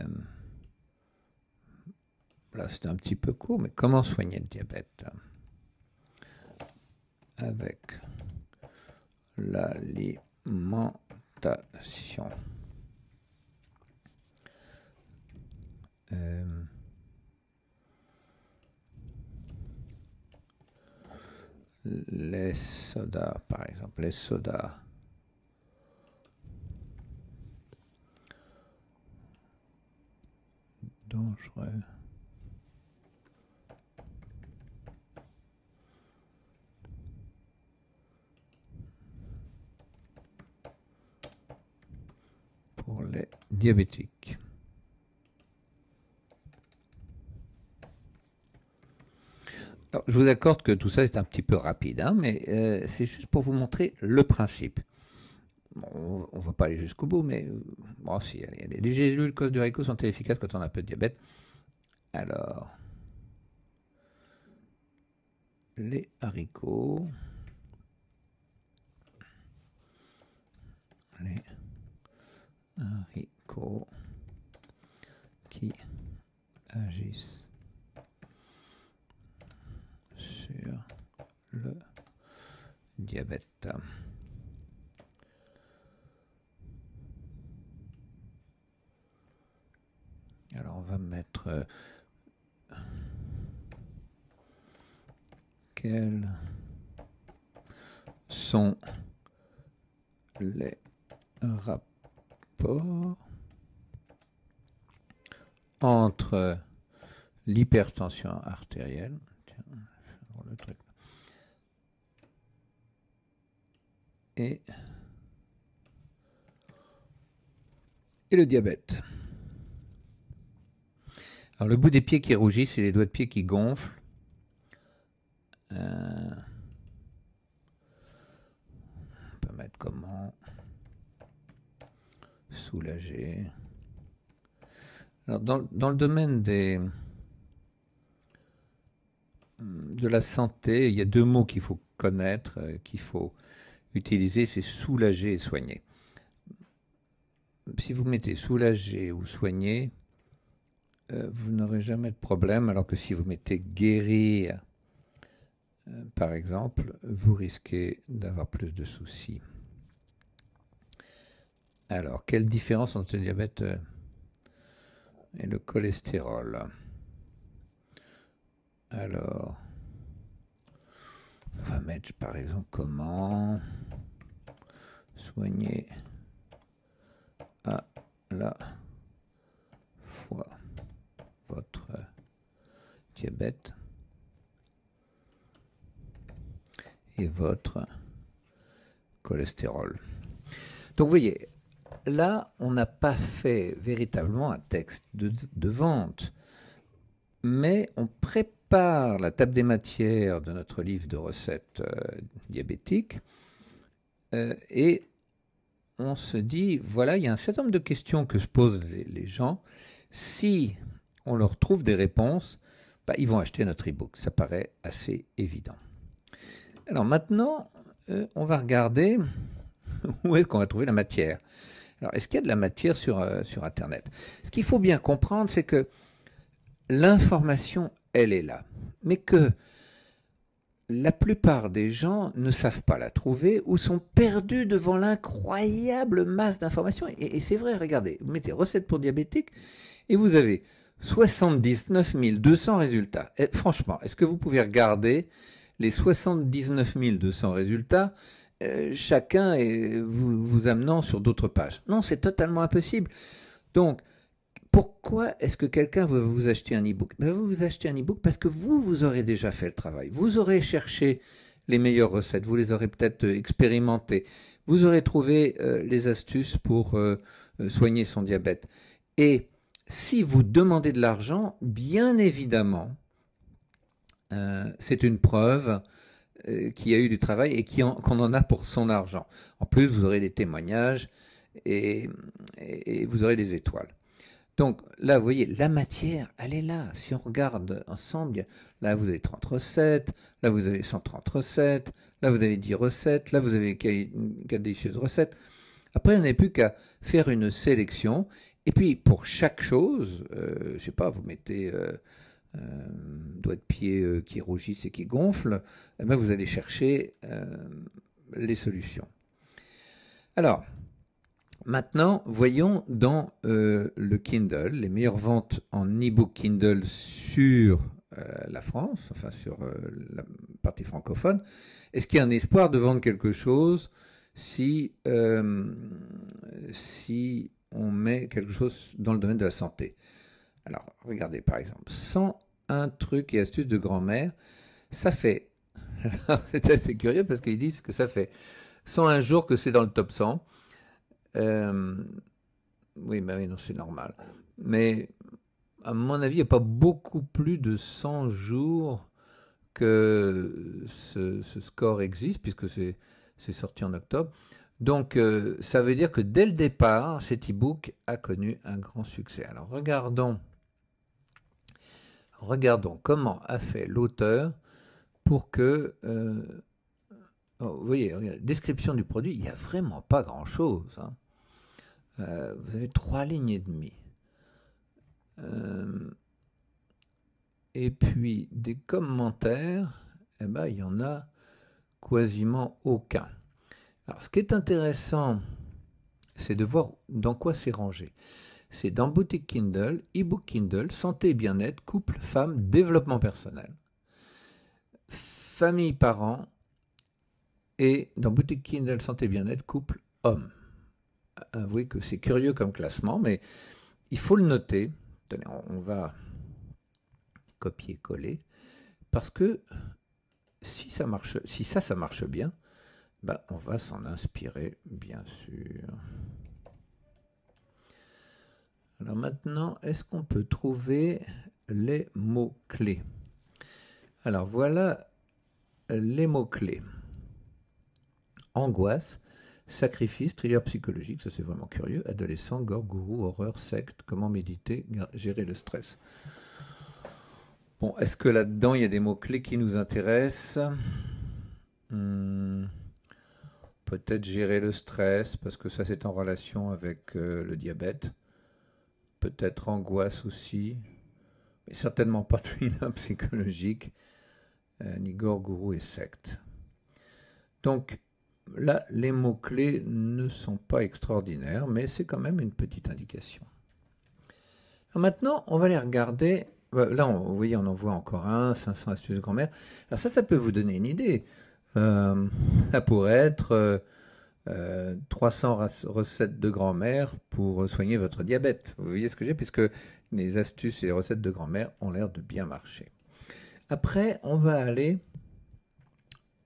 B: là, un petit peu court, mais comment soigner le diabète avec l'alimentation. Euh, les sodas, par exemple, les sodas.
A: dangereux.
B: diabétique. je vous accorde que tout ça est un petit peu rapide, hein, mais euh, c'est juste pour vous montrer le principe. on ne va pas aller jusqu'au bout, mais euh, bon, si, allez, les gélules cause du haricot sont efficaces quand on a peu de diabète Alors, les haricots. Les haricots qui agissent sur le diabète. Alors on va mettre euh, quels sont les rapports entre l'hypertension artérielle et, et le diabète. Alors le bout des pieds qui rougit, c'est les doigts de pied qui gonflent. Euh, on peut mettre comment Soulager dans, le domaine de la santé, il y a deux mots qu'il faut connaître, euh, qu'il faut utiliser, c'est soulager et soigner. Si vous mettez soulager ou soigner, euh, vous n'aurez jamais de problème, alors que si vous mettez guérir, euh, par exemple, vous risquez d'avoir plus de soucis. Alors, quelle différence entre le diabète et le cholestérol. Alors, on va mettre par exemple comment soigner à la fois votre diabète et votre cholestérol. Donc vous voyez, là, on n'a pas fait véritablement un texte de, vente, mais on prépare la table des matières de notre livre de recettes euh, diabétiques euh, et on se dit, voilà, il y a un certain nombre de questions que se posent les, gens. Si on leur trouve des réponses, bah, ils vont acheter notre e-book. Ça paraît assez évident. Alors maintenant, euh, on va regarder où est-ce qu'on va trouver la matière. Alors, est-ce qu'il y a de la matière sur, euh, sur Internet Ce qu'il faut bien comprendre, c'est que l'information, elle est là, mais que la plupart des gens ne savent pas la trouver ou sont perdus devant l'incroyable masse d'informations. Et, c'est vrai, regardez, vous mettez recette pour diabétique et vous avez 79 200 résultats. franchement, est-ce que vous pouvez regarder les 79 200 résultats euh, chacun est vous, vous amenant sur d'autres pages. Non, c'est totalement impossible. Donc, pourquoi est-ce que quelqu'un veut vous acheter un e-book ben, Vous vous achetez un e-book parce que vous, vous aurez déjà fait le travail. Vous aurez cherché les meilleures recettes, vous les aurez peut-être euh, expérimentées, vous aurez trouvé euh, les astuces pour soigner son diabète. Et si vous demandez de l'argent, bien évidemment, c'est une preuve euh, qui a eu du travail et qui qu'on en a pour son argent. En plus, vous aurez des témoignages et, vous aurez des étoiles. Donc là, vous voyez, la matière, elle est là. Si on regarde ensemble, là, vous avez 30 recettes, là, vous avez 130 recettes, là, vous avez 10 recettes, là, vous avez 4 délicieuses recettes. Après, on n'est plus qu'à faire une sélection. Et puis, pour chaque chose, je euh, je sais pas, vous mettez... Euh, euh, doigts de pied euh, qui rougissent et qui gonflent, eh ben, vous allez chercher euh, les solutions. Alors, maintenant, voyons dans le Kindle, les meilleures ventes en e-book Kindle sur la France, enfin sur la partie francophone. Est-ce qu'il y a un espoir de vendre quelque chose si, si on met quelque chose dans le domaine de la santé alors, regardez par exemple, 101 trucs et astuces de grand-mère, ça fait. c'est assez curieux parce qu'ils disent que ça fait 101 jours que c'est dans le top 100. Euh, oui, mais bah non, c'est normal. Mais à mon avis, il n'y a pas beaucoup plus de 100 jours que ce, score existe, puisque c'est sorti en octobre. Donc, euh, ça veut dire que dès le départ, cet e-book a connu un grand succès. Alors, regardons regardons comment a fait l'auteur pour que... Euh, oh, vous voyez, description du produit, il n'y a vraiment pas grand-chose. Hein. Euh, vous avez trois lignes et demie. Euh, et puis des commentaires, eh ben, il n'y en a quasiment aucun. Alors ce qui est intéressant, c'est de voir dans quoi c'est rangé. C'est dans Boutique Kindle, e-book Kindle, santé et bien-être, couple, femme, développement personnel. Famille, parents, et dans Boutique Kindle, santé et bien-être, couple, homme. Avouez que c'est curieux comme classement, mais il faut le noter. on va copier-coller. Parce que si ça marche, si ça, ça marche bien, bah on va s'en inspirer, bien sûr. Alors maintenant, est-ce qu'on peut trouver les mots-clés Alors voilà les mots-clés. Angoisse, sacrifice, thriller psychologique, ça c'est vraiment curieux, adolescent, gore, gourou, horreur, secte, comment méditer, gérer le stress. Bon, est-ce que là-dedans, il y a des mots-clés qui nous intéressent hmm, Peut-être gérer le stress, parce que ça c'est en relation avec euh, le diabète peut-être angoisse aussi, mais certainement pas thriller psychologique, euh, ni gourou et secte. Donc là, les mots-clés ne sont pas extraordinaires, mais c'est quand même une petite indication. maintenant, on va les regarder. Euh, là, vous voyez, on en voit encore un, 500 astuces de grand-mère. Alors ça, ça peut vous donner une idée. Euh, ça pourrait être... Euh, 300 euh, recettes de grand-mère pour euh, soigner votre diabète. Vous voyez ce que j'ai, puisque les astuces et les recettes de grand-mère ont l'air de bien marcher. Après, on va aller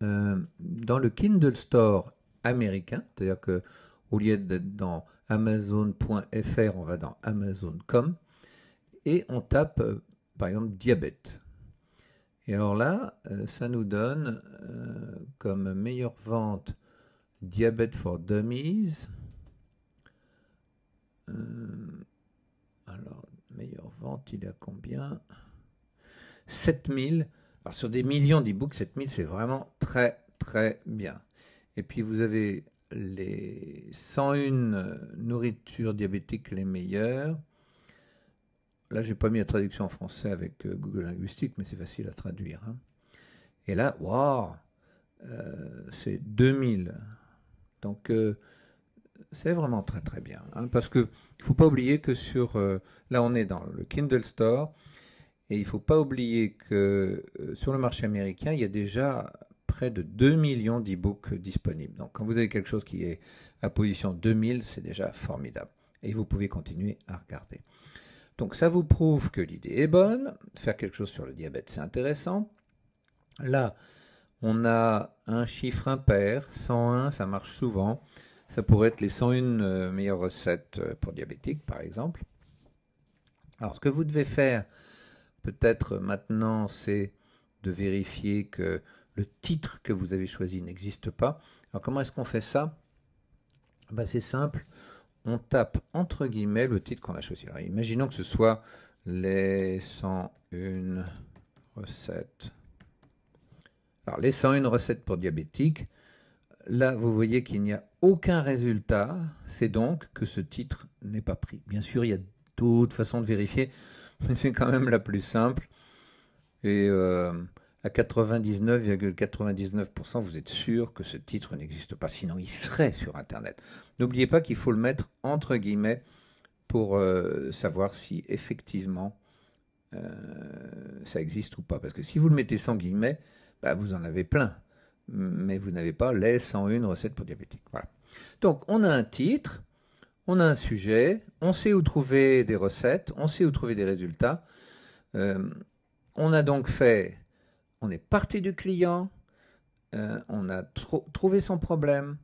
B: euh, dans le Kindle Store américain, c'est-à-dire que au lieu d'être dans Amazon.fr, on va dans Amazon.com et on tape par exemple diabète. Et alors là, ça nous donne comme meilleure vente Diabète for Dummies. Euh, alors, meilleure vente, il a combien 7000. Alors, sur des millions d'e-books, 7000, c'est vraiment très, très bien. Et puis, vous avez les 101 nourritures diabétiques les meilleures. Là, j'ai pas mis la traduction en français avec euh, Google Linguistique, mais c'est facile à traduire. Hein. Et là, waouh, euh, c'est 2000. Donc euh, c'est vraiment très très bien. Hein, parce qu'il ne faut pas oublier que sur... Euh, là, on est dans le Kindle Store. Et il ne faut pas oublier que euh, sur le marché américain, il y a déjà près de 2 millions d'e-books disponibles. Donc quand vous avez quelque chose qui est à position 2000, c'est déjà formidable. Et vous pouvez continuer à regarder. Donc ça vous prouve que l'idée est bonne. Faire quelque chose sur le diabète, c'est intéressant. Là, on a un chiffre impair, 101, ça marche souvent. Ça pourrait être les 101 euh, meilleures recettes euh, pour diabétiques, par exemple. Alors, ce que vous devez faire, peut-être euh, maintenant, c'est de vérifier que le titre que vous avez choisi n'existe pas. Alors, comment est-ce qu'on fait ça ben, C'est simple. On tape entre guillemets le titre qu'on a choisi. Alors, imaginons que ce soit les 101 recettes Laissant une recette pour diabétique. Là, vous voyez qu'il n'y a aucun résultat. C'est donc que ce titre n'est pas pris. Bien sûr, il y a d'autres façons de vérifier, mais c'est quand même la plus simple. Et euh, à 99,99%, vous êtes sûr que ce titre n'existe pas, sinon il serait sur Internet. N'oubliez pas qu'il faut le mettre entre guillemets pour euh, savoir si effectivement euh, ça existe ou pas. Parce que si vous le mettez sans guillemets, bah, vous en avez plein, mais vous n'avez pas les 101 recettes pour diabétique. Voilà. Donc on a un titre, on a un sujet, on sait où trouver des recettes, on sait où trouver des résultats. Euh, on a donc fait, on est parti du client, euh, on a trouvé son problème.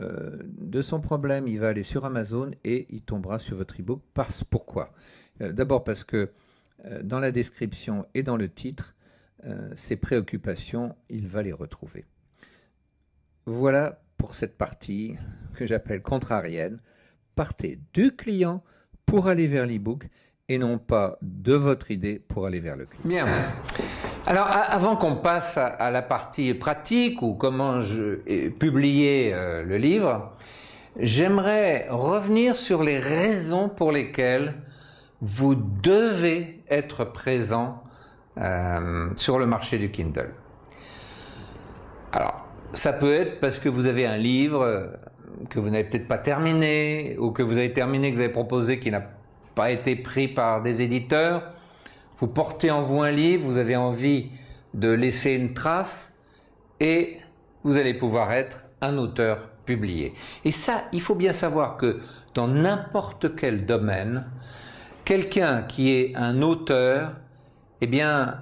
B: Euh, de son problème, il va aller sur Amazon et il tombera sur votre ebook. Parce pourquoi D'abord parce que dans la description et dans le titre, ses euh, préoccupations, il va les retrouver. Voilà pour cette partie que j'appelle contrarienne. Partez du client pour aller vers l'e-book et non pas de votre idée pour aller vers le client. Bien. Alors, avant qu'on passe à, la partie pratique ou comment publier euh, le livre, j'aimerais revenir sur les raisons pour lesquelles vous devez être présent euh, sur le marché du Kindle. Alors, ça peut être parce que vous avez un livre que vous n'avez peut-être pas terminé, ou que vous avez terminé, que vous avez proposé, qui n'a pas été pris par des éditeurs. Vous portez en vous un livre, vous avez envie de laisser une trace, et vous allez pouvoir être un auteur publié. Et ça, il faut bien savoir que dans n'importe quel domaine, quelqu'un qui est un auteur eh bien,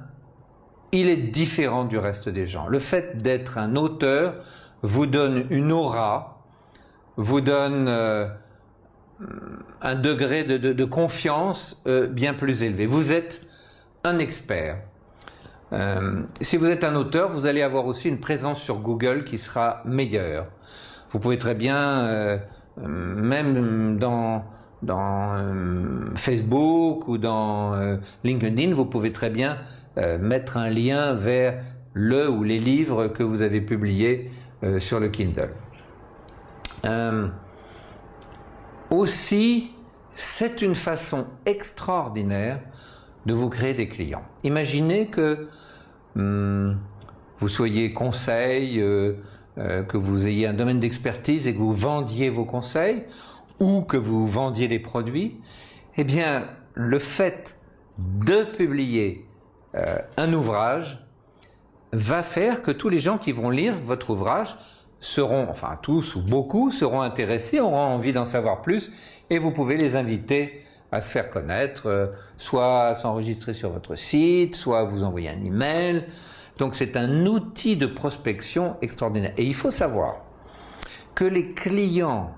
B: il est différent du reste des gens. Le fait d'être un auteur vous donne une aura, vous donne euh, un degré de, confiance euh, bien plus élevé. Vous êtes un expert. Euh, si vous êtes un auteur, vous allez avoir aussi une présence sur Google qui sera meilleure. Vous pouvez très bien, même dans dans euh, Facebook ou dans euh, LinkedIn, vous pouvez très bien euh, mettre un lien vers le ou les livres que vous avez publiés sur le Kindle. aussi, c'est une façon extraordinaire de vous créer des clients. Imaginez que hum, vous soyez conseil, que vous ayez un domaine d'expertise et que vous vendiez vos conseils ou que vous vendiez des produits, eh bien, le fait de publier euh, un ouvrage va faire que tous les gens qui vont lire votre ouvrage seront, enfin tous ou beaucoup, seront intéressés, auront envie d'en savoir plus, et vous pouvez les inviter à se faire connaître, euh, soit à s'enregistrer sur votre site, soit à vous envoyer un email. Donc c'est un outil de prospection extraordinaire. Et il faut savoir que les clients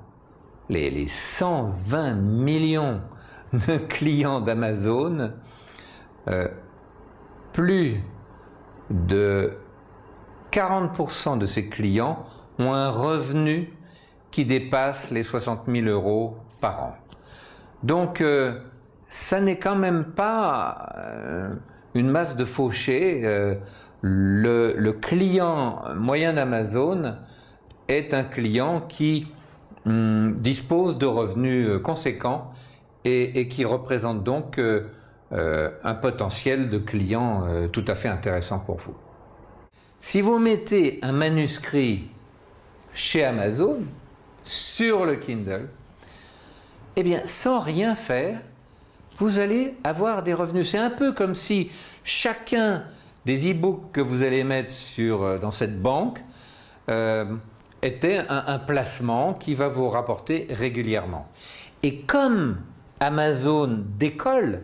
B: les, 120 millions de clients d'Amazon, euh, plus de 40% de ces clients ont un revenu qui dépasse les 60 000 euros par an. Donc, euh, ça n'est quand même pas euh, une masse de fauchés. le, client moyen d'Amazon est un client qui Hum, dispose de revenus euh, conséquents et, qui représentent donc euh, euh, un potentiel de clients tout à fait intéressant pour vous. Si vous mettez un manuscrit chez Amazon sur le Kindle, eh bien, sans rien faire, vous allez avoir des revenus. C'est un peu comme si chacun des e-books que vous allez mettre sur, dans cette banque était un, placement qui va vous rapporter régulièrement. Et comme Amazon décolle,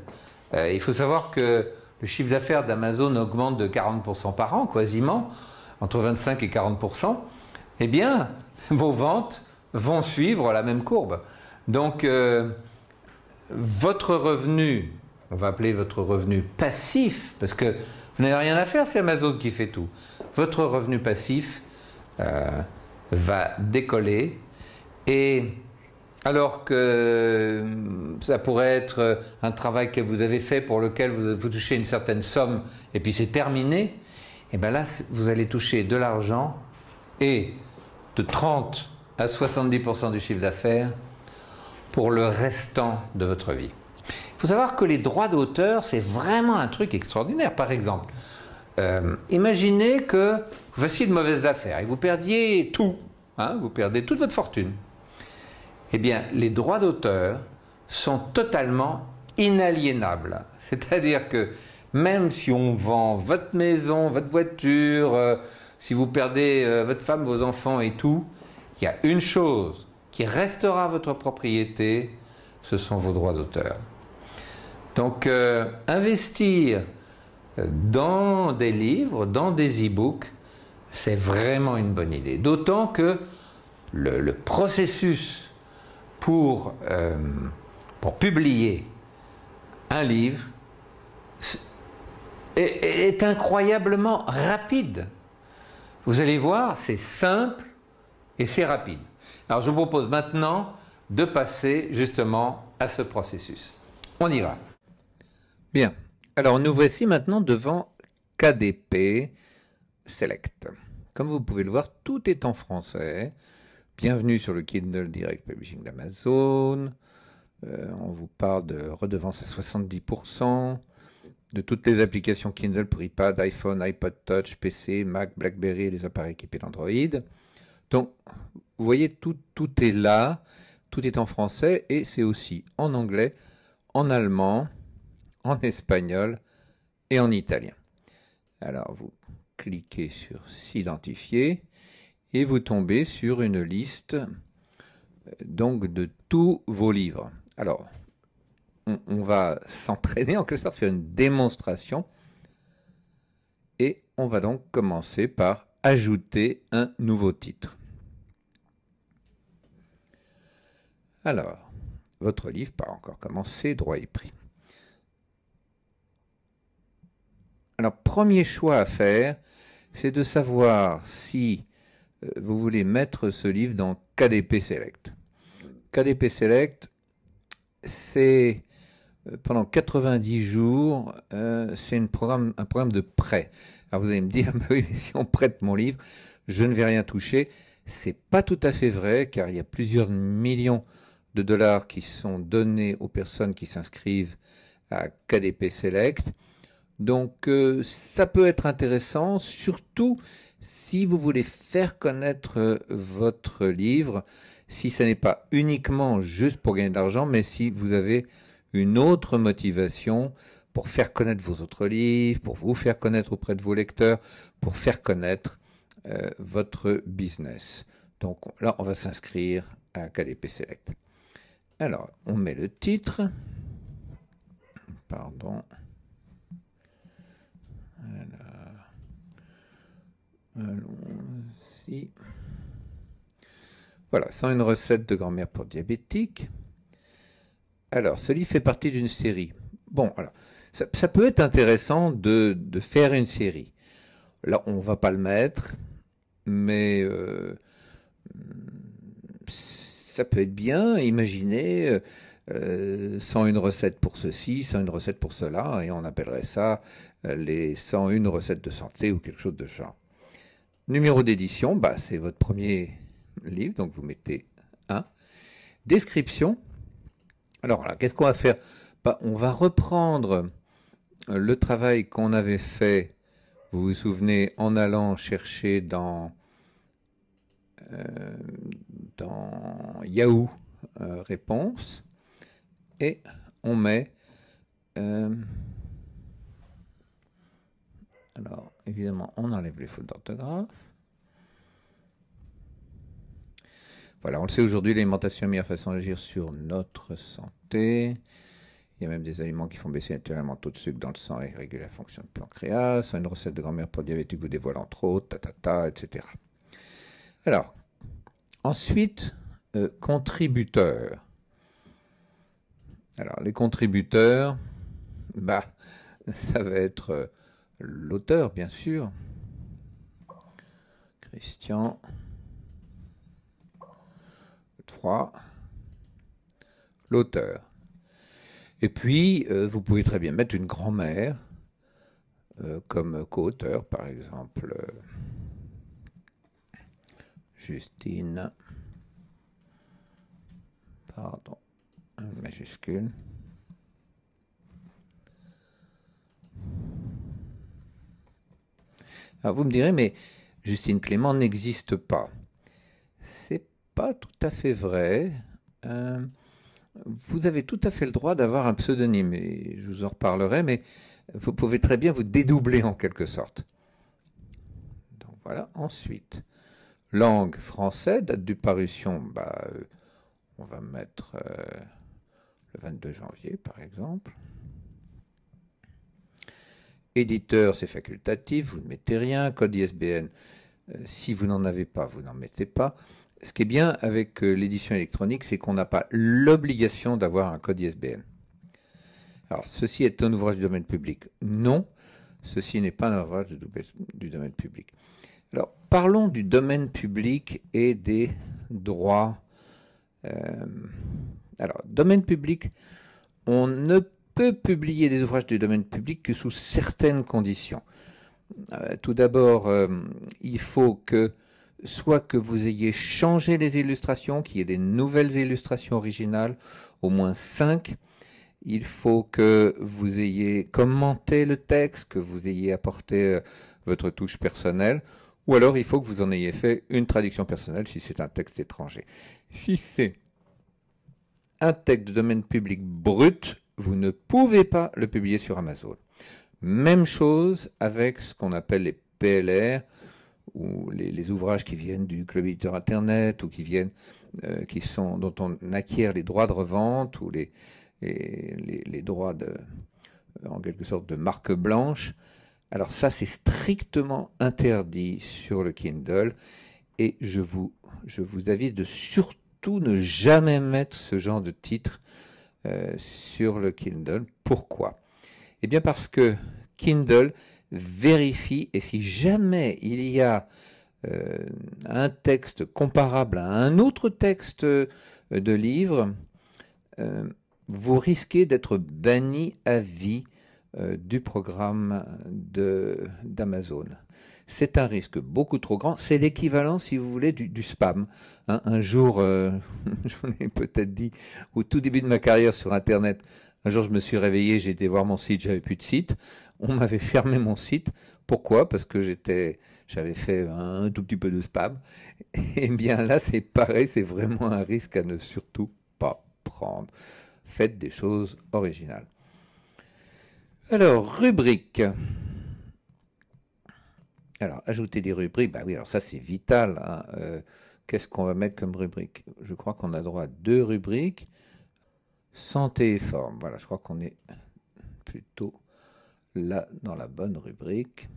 B: euh, il faut savoir que le chiffre d'affaires d'Amazon augmente de 40% par an, quasiment, entre 25 et 40%, eh bien, vos ventes vont suivre la même courbe. Donc, euh, votre revenu, on va appeler votre revenu passif, parce que vous n'avez rien à faire, c'est Amazon qui fait tout. Votre revenu passif, euh, va décoller. Et alors que ça pourrait être un travail que vous avez fait pour lequel vous, vous touchez une certaine somme et puis c'est terminé, et bien là, vous allez toucher de l'argent et de 30 à 70% du chiffre d'affaires pour le restant de votre vie. Il faut savoir que les droits d'auteur, c'est vraiment un truc extraordinaire. Par exemple, euh, imaginez que Voici une de mauvaises affaires et vous perdiez tout, hein, vous perdez toute votre fortune, eh bien, les droits d'auteur sont totalement inaliénables. C'est-à-dire que même si on vend votre maison, votre voiture, euh, si vous perdez euh, votre femme, vos enfants et tout, il y a une chose qui restera votre propriété, ce sont vos droits d'auteur. Donc, euh, investir dans des livres, dans des e-books, c'est vraiment une bonne idée. D'autant que le, processus euh, pour, publier un livre est, est incroyablement rapide. Vous allez voir, c'est simple et c'est rapide. Alors je vous propose maintenant de passer justement à ce processus. On y va. Bien. Alors nous voici maintenant devant KDP Select. Comme vous pouvez le voir, tout est en français. Bienvenue sur le Kindle Direct Publishing d'Amazon. Euh, on vous parle de redevance à 70%, de toutes les applications Kindle pour iPad, iPhone, iPod Touch, PC, Mac, BlackBerry et les appareils équipés d'Android. Donc, vous voyez, tout, tout est là, tout est en français et c'est aussi en anglais, en allemand, en espagnol et en italien. Alors, vous cliquez sur s'identifier et vous tombez sur une liste euh, donc de tous vos livres. Alors, on, va s'entraîner en quelque sorte, faire une démonstration et on va donc commencer par ajouter un nouveau titre. Alors, votre livre pas encore commencé, droit et prix. Alors, premier choix à faire, c'est de savoir si euh, vous voulez mettre ce livre dans KDP Select. KDP Select, c'est euh, pendant 90 jours, euh, c'est un programme de prêt. Alors vous allez me dire, bah mais si on prête mon livre, je ne vais rien toucher. C'est pas tout à fait vrai, car il y a plusieurs millions de dollars qui sont donnés aux personnes qui s'inscrivent à KDP Select. Donc euh, ça peut être intéressant, surtout si vous voulez faire connaître euh, votre livre, si ce n'est pas uniquement juste pour gagner de l'argent, mais si vous avez une autre motivation pour faire connaître vos autres livres, pour vous faire connaître auprès de vos lecteurs, pour faire connaître euh, votre business. Donc là, on va s'inscrire à KDP Select. Alors, on met le titre. Pardon. Voilà, sans une recette de grand-mère pour diabétique. Alors, ce livre fait partie d'une série. Bon, alors, ça, peut être intéressant de, faire une série. Là, on va pas le mettre, mais euh, ça peut être bien. Imaginez euh, euh, sans une recette pour ceci, sans une recette pour cela, et on appellerait ça les 101 recettes de santé ou quelque chose de genre. Numéro d'édition, bah, c'est votre premier livre, donc vous mettez 1. Description. Alors là, qu'est-ce qu'on va faire bah, On va reprendre euh, le travail qu'on avait fait, vous vous souvenez, en allant chercher dans, euh, dans Yahoo euh, Réponse, et on met... Alors, évidemment, on enlève les fautes d'orthographe. Voilà, on le sait aujourd'hui, l'alimentation est la meilleure façon d'agir sur notre santé. Il y a même des aliments qui font baisser naturellement le taux de sucre dans le sang et régulent la fonction de pancréas. Une recette de grand-mère pour diabétique vous dévoile entre autres, ta, ta, ta, etc. Alors, ensuite, euh, contributeurs. Alors, les contributeurs, bah, ça va être euh, l'auteur, bien sûr. Christian 3, l'auteur. Et puis, euh, vous pouvez très bien mettre une grand-mère euh, comme co-auteur, par exemple euh, Justine, pardon, majuscule. Alors vous me direz, mais Justine Clément n'existe pas. C'est pas tout à fait vrai. Euh, vous avez tout à fait le droit d'avoir un pseudonyme, et je vous en reparlerai, mais vous pouvez très bien vous dédoubler en quelque sorte. Donc voilà, ensuite, langue française, date de parution, bah, euh, on va mettre euh, le 22 janvier par exemple. Éditeur, c'est facultatif, vous ne mettez rien. Code ISBN, euh, si vous n'en avez pas, vous n'en mettez pas. Ce qui est bien avec euh, l'édition électronique, c'est qu'on n'a pas l'obligation d'avoir un code ISBN. Alors, ceci est un ouvrage du domaine public Non, ceci n'est pas un ouvrage du, domaine public. Alors, parlons du domaine public et des droits. Euh, alors, domaine public, on ne peut peut publier des ouvrages du domaine public que sous certaines conditions. Euh, tout d'abord, euh, il faut que soit que vous ayez changé les illustrations, qu'il y ait des nouvelles illustrations originales, au moins cinq. Il faut que vous ayez commenté le texte, que vous ayez apporté euh, votre touche personnelle, ou alors il faut que vous en ayez fait une traduction personnelle si c'est un texte étranger. Si c'est un texte de domaine public brut, vous ne pouvez pas le publier sur Amazon. Même chose avec ce qu'on appelle les PLR, ou les, ouvrages qui viennent du club éditeur internet ou qui viennent, euh, qui sont, dont on acquiert les droits de revente ou les, les, droits de, euh, en quelque sorte de marque blanche. Alors ça, c'est strictement interdit sur le Kindle et je vous, je vous avise de surtout ne jamais mettre ce genre de titre euh, sur le Kindle. Pourquoi Eh bien parce que Kindle vérifie et si jamais il y a euh, un texte comparable à un autre texte euh, de livre, vous risquez d'être banni à vie du programme d'Amazon c'est un risque beaucoup trop grand. C'est l'équivalent, si vous voulez, du, spam. Hein. un jour, euh, je vous peut-être dit, au tout début de ma carrière sur Internet, un jour je me suis réveillé, j'ai été voir mon site, j'avais plus de site. On m'avait fermé mon site. Pourquoi Parce que j'étais, j'avais fait un tout petit peu de spam. Et eh bien là, c'est pareil, c'est vraiment un risque à ne surtout pas prendre. Faites des choses originales. Alors, rubrique. Alors, ajouter des rubriques, bah oui, alors ça c'est vital. Hein. Euh, qu'est-ce qu'on va mettre comme rubrique Je crois qu'on a droit à deux rubriques. Santé et forme. Voilà, je crois qu'on est plutôt là dans la bonne rubrique.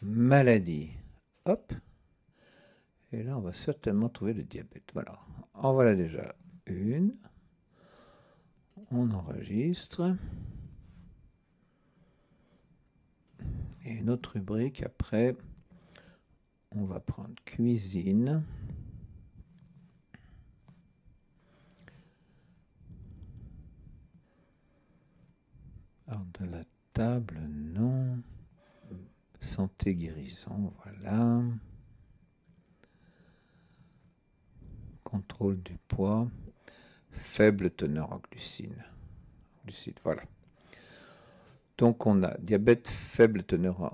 B: Maladie. Hop. Et là, on va certainement trouver le diabète. Voilà. En voilà déjà une. On enregistre. et une autre rubrique après. On va prendre cuisine. Art de la table, non. Santé guérison, voilà. Contrôle du poids. Faible teneur en glucides. voilà. Donc on a diabète faible teneur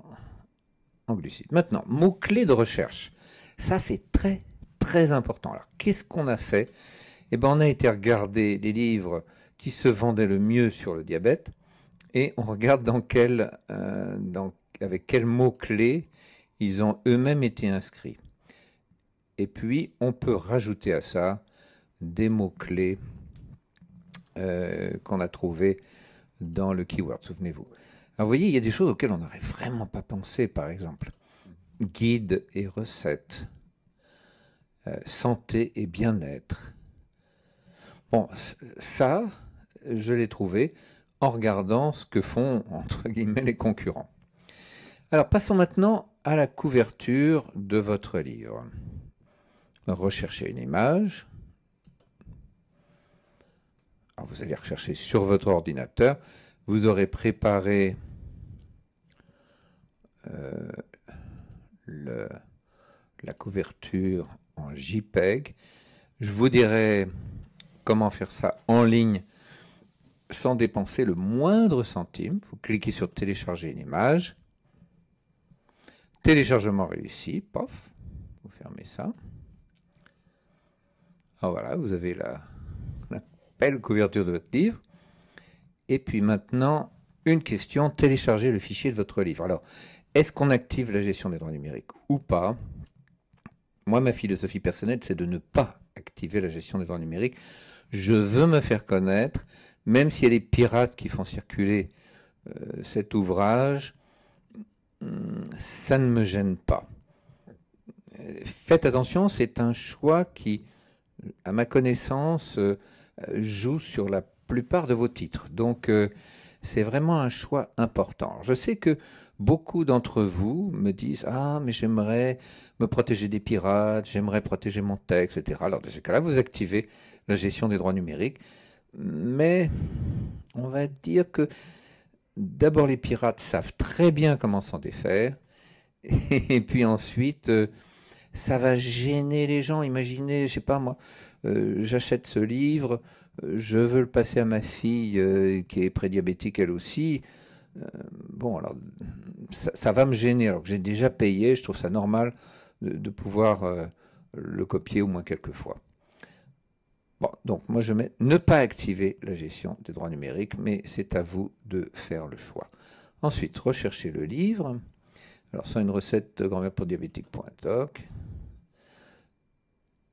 B: en, glucides. Maintenant, mots-clés de recherche. Ça, c'est très, très important. Alors, qu'est-ce qu'on a fait Eh bien, on a été regarder les livres qui se vendaient le mieux sur le diabète et on regarde dans quel, euh, avec quels mots-clés ils ont eux-mêmes été inscrits. Et puis, on peut rajouter à ça des mots-clés euh, qu'on a trouvés dans le keyword, souvenez-vous. Alors vous voyez, il y a des choses auxquelles on n'aurait vraiment pas pensé, par exemple. Guide et recettes, euh, santé et bien-être. Bon, ça, je l'ai trouvé en regardant ce que font, entre guillemets, les concurrents. Alors passons maintenant à la couverture de votre livre. Recherchez une image, ah, vous allez rechercher sur votre ordinateur, vous aurez préparé euh, la couverture en JPEG. Je vous dirai comment faire ça en ligne sans dépenser le moindre centime. Vous cliquez sur télécharger une image. Téléchargement réussi, pof, vous fermez ça. Alors ah, voilà, vous avez la, la couverture de votre livre. Et puis maintenant, une question, télécharger le fichier de votre livre. Alors, est-ce qu'on active la gestion des droits numériques ou pas Moi, ma philosophie personnelle, c'est de ne pas activer la gestion des droits numériques. Je veux me faire connaître, même s'il y a des pirates qui font circuler euh, cet ouvrage, ça ne me gêne pas. Euh, faites attention, c'est un choix qui, à ma connaissance, euh, joue sur la plupart de vos titres. Donc euh, c'est vraiment un choix important. Je sais que beaucoup d'entre vous me disent Ah, mais j'aimerais me protéger des pirates, j'aimerais protéger mon texte, etc. Alors, dans ce cas-là, vous activez la gestion des droits numériques. Mais on va dire que d'abord, les pirates savent très bien comment s'en défaire. Et puis ensuite, euh, ça va gêner les gens. Imaginez, je sais pas moi, euh, j'achète ce livre, euh, je veux le passer à ma fille euh, qui est prédiabétique elle aussi. bon, alors ça, va me gêner. Alors que j'ai déjà payé, je trouve ça normal de, pouvoir le copier au moins quelques fois. Bon, donc moi je mets ne pas activer la gestion des droits numériques, mais c'est à vous de faire le choix. Ensuite, recherchez le livre. Alors, sans une recette grand-mère pour diabétique.toc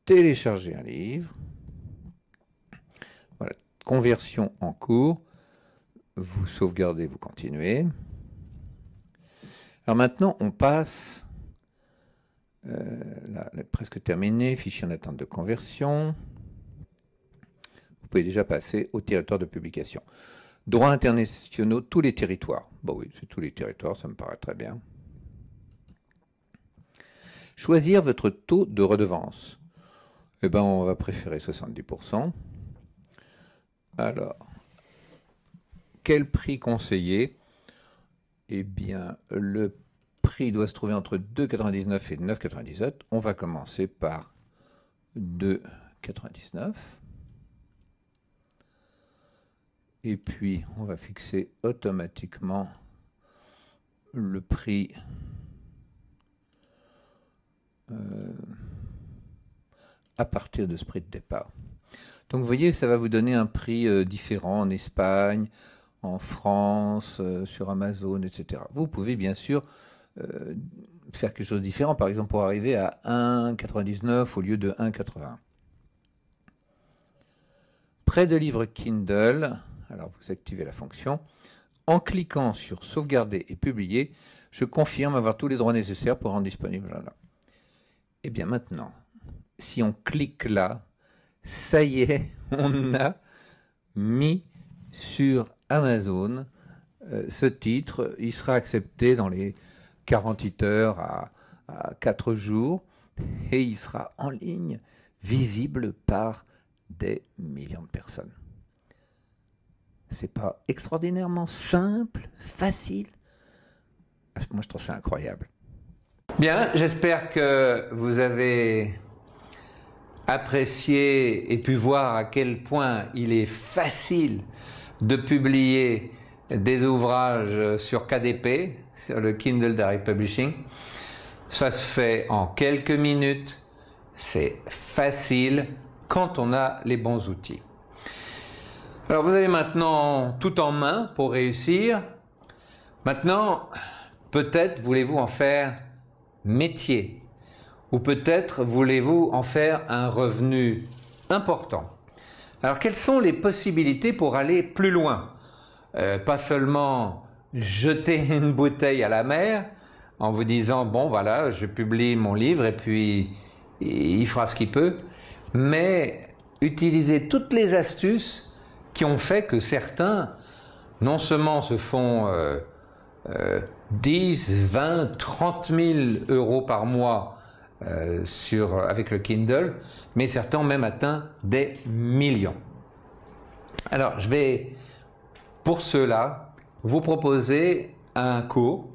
B: télécharger un livre. conversion en cours. Vous sauvegardez, vous continuez. Alors maintenant, on passe, euh, elle presque terminé, fichier en attente de conversion. Vous pouvez déjà passer au territoire de publication. Droits internationaux, tous les territoires. Bon oui, c'est tous les territoires, ça me paraît très bien. Choisir votre taux de redevance. Eh ben, on va préférer 70%. Alors, quel prix conseiller Eh bien, le prix doit se trouver entre 2,99 et 9,97. On va commencer par 2,99. Et puis, on va fixer automatiquement le prix. Euh, à partir de ce prix de départ. Donc vous voyez, ça va vous donner un prix euh, différent en Espagne, en France, euh, sur Amazon, etc. Vous pouvez bien sûr euh, faire quelque chose de différent, par exemple pour arriver à 1,99 au lieu de 1,80 Près de livre Kindle, alors vous activez la fonction, en cliquant sur sauvegarder et publier, je confirme avoir tous les droits nécessaires pour rendre disponible. Et eh bien maintenant, si on clique là, ça y est, on a mis sur Amazon euh, ce titre. Il sera accepté dans les 48 heures à, 4 jours et il sera en ligne, visible par des millions de personnes. C'est pas extraordinairement simple, facile. Moi, je trouve ça incroyable. Bien, j'espère que vous avez apprécié et pu voir à quel point il est facile de publier des ouvrages sur KDP, sur le Kindle Direct Publishing. Ça se fait en quelques minutes, c'est facile quand on a les bons outils. Alors vous avez maintenant tout en main pour réussir. Maintenant, peut-être voulez-vous en faire métier. Ou peut-être voulez-vous en faire un revenu important. Alors quelles sont les possibilités pour aller plus loin euh, Pas seulement jeter une bouteille à la mer en vous disant bon voilà je publie mon livre et puis il fera ce qu'il peut, mais utiliser toutes les astuces qui ont fait que certains non seulement se font euh, euh, 10, 20, 30 000 euros par mois euh, sur, avec le Kindle, mais certains ont même atteint des millions. Alors, je vais pour cela vous proposer un cours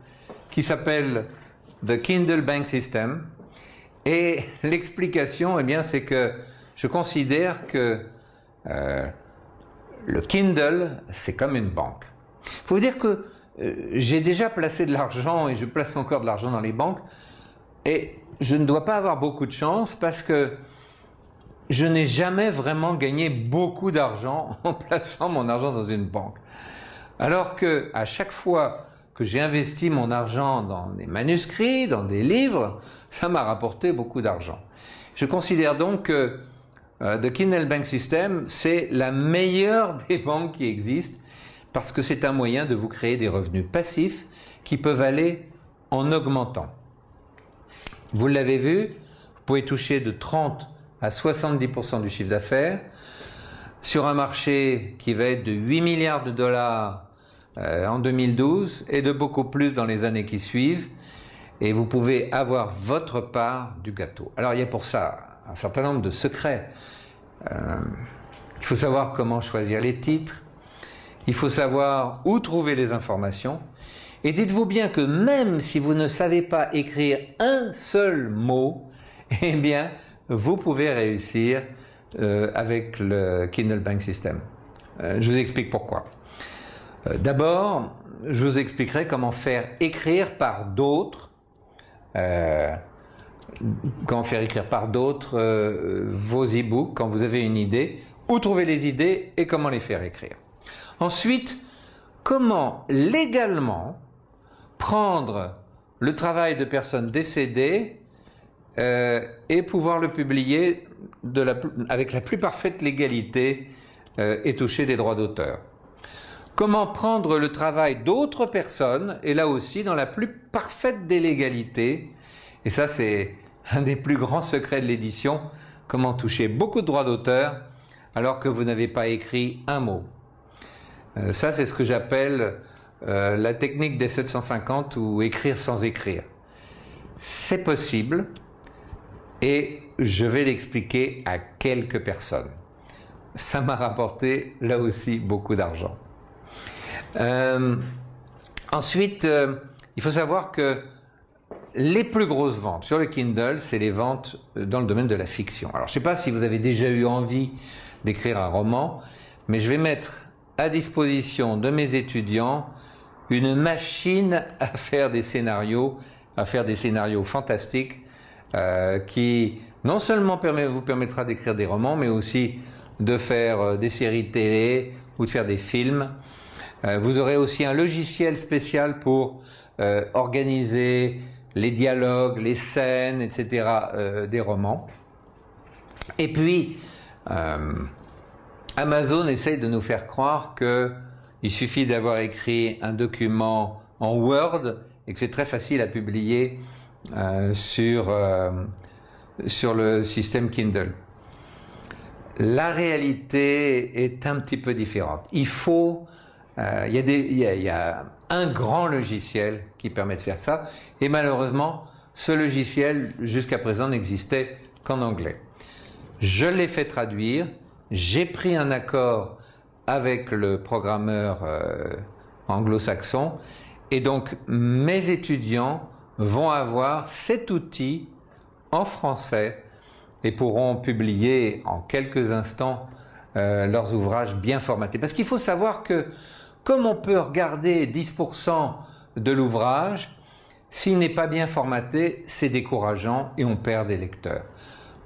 B: qui s'appelle The Kindle Bank System. Et l'explication, eh bien, c'est que je considère que euh, le Kindle, c'est comme une banque. Il faut dire que euh, j'ai déjà placé de l'argent et je place encore de l'argent dans les banques. Et je ne dois pas avoir beaucoup de chance parce que je n'ai jamais vraiment gagné beaucoup d'argent en plaçant mon argent dans une banque. Alors que à chaque fois que j'ai investi mon argent dans des manuscrits, dans des livres, ça m'a rapporté beaucoup d'argent. Je considère donc que euh, The Kindle Bank System, c'est la meilleure des banques qui existent parce que c'est un moyen de vous créer des revenus passifs qui peuvent aller en augmentant. Vous l'avez vu, vous pouvez toucher de 30 à 70% du chiffre d'affaires sur un marché qui va être de 8 milliards de dollars euh, en 2012 et de beaucoup plus dans les années qui suivent. Et vous pouvez avoir votre part du gâteau. Alors il y a pour ça un certain nombre de secrets. Euh, il faut savoir comment choisir les titres. Il faut savoir où trouver les informations. Et dites-vous bien que même si vous ne savez pas écrire un seul mot, eh bien, vous pouvez réussir euh, avec le Kindle Bank System. Euh, je vous explique pourquoi. Euh, d'abord, je vous expliquerai comment faire écrire par d'autres, comment faire écrire par d'autres vos e-books quand vous avez une idée, où trouver les idées et comment les faire écrire. Ensuite, comment légalement prendre le travail de personnes décédées euh, et pouvoir le publier avec la plus parfaite légalité euh, et toucher des droits d'auteur. Comment prendre le travail d'autres personnes, et là aussi dans la plus parfaite des légalités, et ça c'est un des plus grands secrets de l'édition, comment toucher beaucoup de droits d'auteur alors que vous n'avez pas écrit un mot. Euh, ça c'est ce que j'appelle euh, la technique des 750 ou écrire sans écrire. C'est possible et je vais l'expliquer à quelques personnes. Ça m'a rapporté là aussi beaucoup d'argent. Euh, ensuite, euh, il faut savoir que les plus grosses ventes sur le Kindle, c'est les ventes dans le domaine de la fiction. Alors, je ne sais pas si vous avez déjà eu envie d'écrire un roman, mais je vais mettre à disposition de mes étudiants une machine à faire des scénarios, à faire des scénarios fantastiques euh, qui non seulement vous permettra d'écrire des romans, mais aussi de faire euh, des séries de télé ou de faire des films. Euh, vous aurez aussi un logiciel spécial pour euh, organiser les dialogues, les scènes, etc. Euh, des romans. Et puis, Amazon essaye de nous faire croire que il suffit d'avoir écrit un document en Word et que c'est très facile à publier euh, sur, euh, sur le système Kindle. La réalité est un petit peu différente. Il faut, euh, il y, a un grand logiciel qui permet de faire ça, et malheureusement, ce logiciel jusqu'à présent n'existait qu'en anglais. Je l'ai fait traduire, j'ai pris un accord avec le programmeur euh, anglo-saxon. Et donc, mes étudiants vont avoir cet outil en français et pourront publier en quelques instants euh, leurs ouvrages bien formatés. Parce qu'il faut savoir que comme on peut regarder 10% de l'ouvrage, s'il n'est pas bien formaté, c'est décourageant et on perd des lecteurs.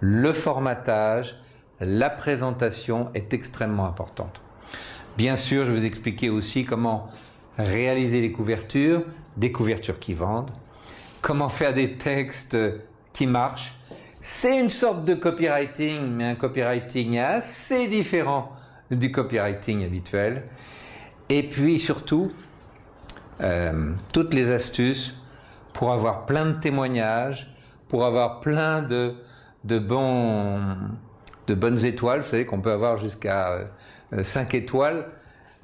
B: Le formatage, la présentation est extrêmement importante. Bien sûr, je vais vous expliquer aussi comment réaliser les couvertures, des couvertures qui vendent, comment faire des textes qui marchent. C'est une sorte de copywriting, mais un copywriting assez différent du copywriting habituel. Et puis surtout, euh, toutes les astuces pour avoir plein de témoignages, pour avoir plein de, de bons de bonnes étoiles, vous savez qu'on peut avoir jusqu'à 5 euh, étoiles,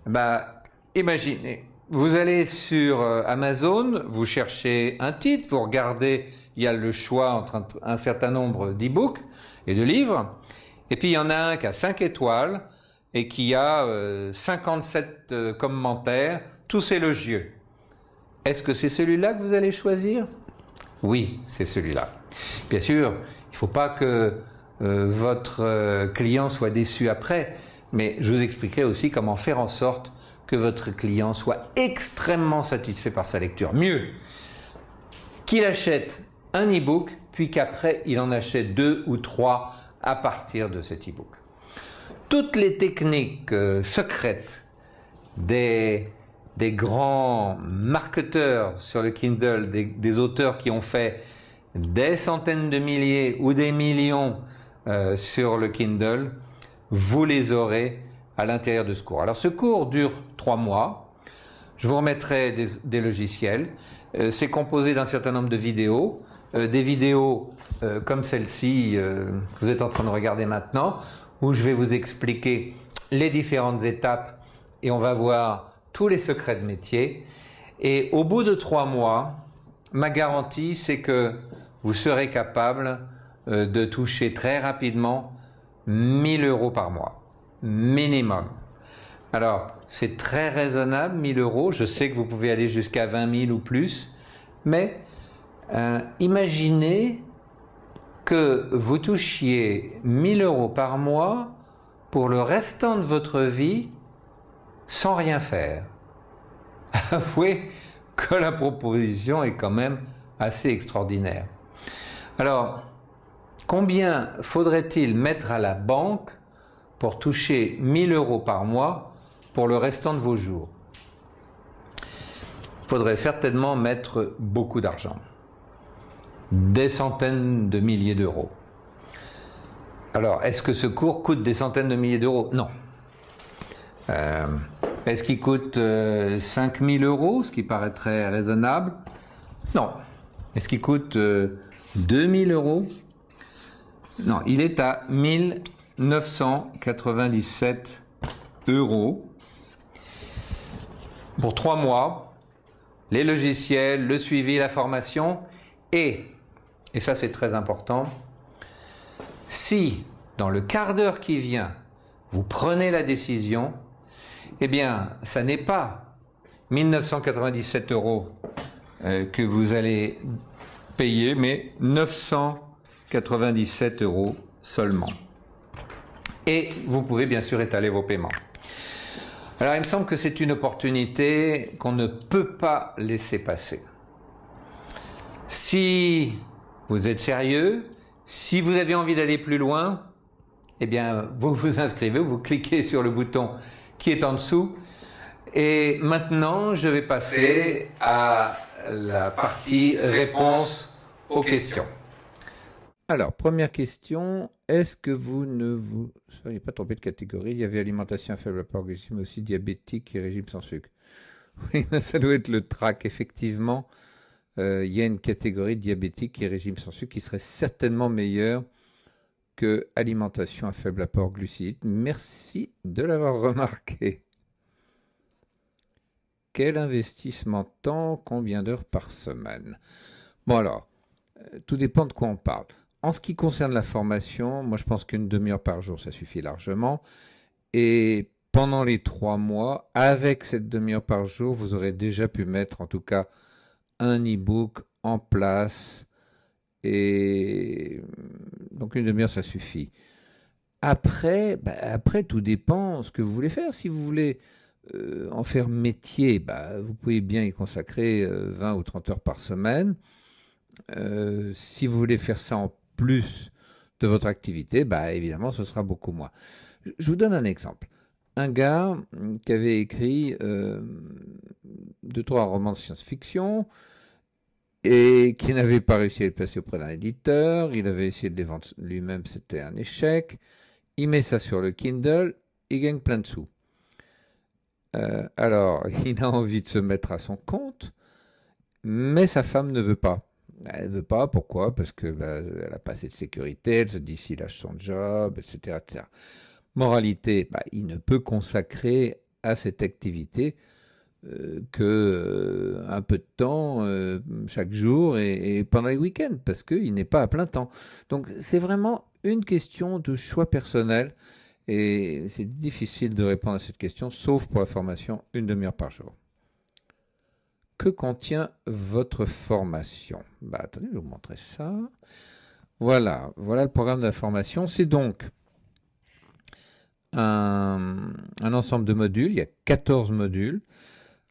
B: bah, imaginez, vous allez sur euh, Amazon, vous cherchez un titre, vous regardez, il y a le choix entre un, certain nombre d'e-books et de livres, et puis il y en a un qui a 5 étoiles et qui a 57 euh, commentaires, tous élogieux. Est-ce que c'est celui-là que vous allez choisir Oui, c'est celui-là. Bien sûr, il ne faut pas que euh, votre euh, client soit déçu après, mais je vous expliquerai aussi comment faire en sorte que votre client soit extrêmement satisfait par sa lecture. Mieux, qu'il achète un e-book, puis qu'après il en achète deux ou trois à partir de cet e-book. Toutes les techniques euh, secrètes des, grands marketeurs sur le Kindle, des auteurs qui ont fait des centaines de milliers ou des millions euh, sur le Kindle. Vous les aurez à l'intérieur de ce cours. Alors ce cours dure trois mois. Je vous remettrai des, logiciels. Euh, c'est composé d'un certain nombre de vidéos. Euh, des vidéos comme celle-ci que vous êtes en train de regarder maintenant, où je vais vous expliquer les différentes étapes et on va voir tous les secrets de métier. Et au bout de trois mois, ma garantie, c'est que vous serez capable euh, de toucher très rapidement 1000 euros par mois, minimum. Alors, c'est très raisonnable, 1000 euros. Je sais que vous pouvez aller jusqu'à 20 000 ou plus, mais euh, imaginez que vous touchiez 1000 euros par mois pour le restant de votre vie sans rien faire. Avouez que la proposition est quand même assez extraordinaire. Alors, Combien faudrait-il mettre à la banque pour toucher 1000 euros par mois pour le restant de vos jours Il faudrait certainement mettre beaucoup d'argent, des centaines de milliers d'euros. Alors, est-ce que ce cours coûte des centaines de milliers d'euros Non. Euh, est-ce qu'il coûte 5000 euh, euros, ce qui paraîtrait raisonnable Non. Est-ce qu'il coûte 2000 euh, euros non, il est à 1997 euros pour trois mois, les logiciels, le suivi, la formation, et, et ça c'est très important, si dans le quart d'heure qui vient, vous prenez la décision, eh bien, ça n'est pas 1997 euros euh, que vous allez payer, mais 900 97 euros seulement. Et vous pouvez bien sûr étaler vos paiements. Alors il me semble que c'est une opportunité qu'on ne peut pas laisser passer. Si vous êtes sérieux, si vous avez envie d'aller plus loin, eh bien vous vous inscrivez, vous cliquez sur le bouton qui est en dessous. Et maintenant, je vais passer à la partie réponse aux questions. Alors, première question, est-ce que vous ne vous seriez pas trompé de catégorie Il y avait alimentation à faible apport glucidique, mais aussi diabétique et régime sans sucre. Oui, ça doit être le trac. Effectivement, euh, il y a une catégorie diabétique et régime sans sucre qui serait certainement meilleure que alimentation à faible apport glucide. Merci de l'avoir remarqué. Quel investissement temps Combien d'heures par semaine Bon alors, euh, tout dépend de quoi on parle. En ce qui concerne la formation, moi je pense qu'une demi-heure par jour, ça suffit largement. Et pendant les trois mois, avec cette demi-heure par jour, vous aurez déjà pu mettre en tout cas un e-book en place. Et mm, donc une demi-heure, ça suffit. Après, bah, après, tout dépend ce que vous voulez faire. Si vous voulez euh, en faire métier, bah, vous pouvez bien y consacrer 20 euh, ou 30 heures par semaine. Euh, si vous voulez faire ça en plus de votre activité, bah, évidemment, ce sera beaucoup moins. Je vous donne un exemple. Un gars hum, qui avait écrit euh, deux, trois romans de science-fiction et qui n'avait pas réussi à les placer auprès d'un éditeur, il avait essayé de les vendre lui-même, c'était un échec. Il met ça sur le Kindle, il gagne plein de sous. Euh, alors, il a envie de se mettre à son compte, mais sa femme ne veut pas. Elle veut pas, pourquoi Parce qu'elle bah, n'a a pas assez de sécurité, elle se dit s'il lâche son job, etc. Moralité, bah, il ne peut consacrer à cette activité euh, qu'un euh, peu de temps euh, chaque jour et pendant les week-ends, parce qu'il n'est pas à plein temps. Donc c'est vraiment une question de choix personnel et c'est difficile de répondre à cette question, sauf pour la formation une demi-heure par jour. Que contient votre formation bah, Attendez, je vais vous montrer ça. Voilà, voilà le programme de la formation. C'est donc un, ensemble de modules. Il y a 14 modules.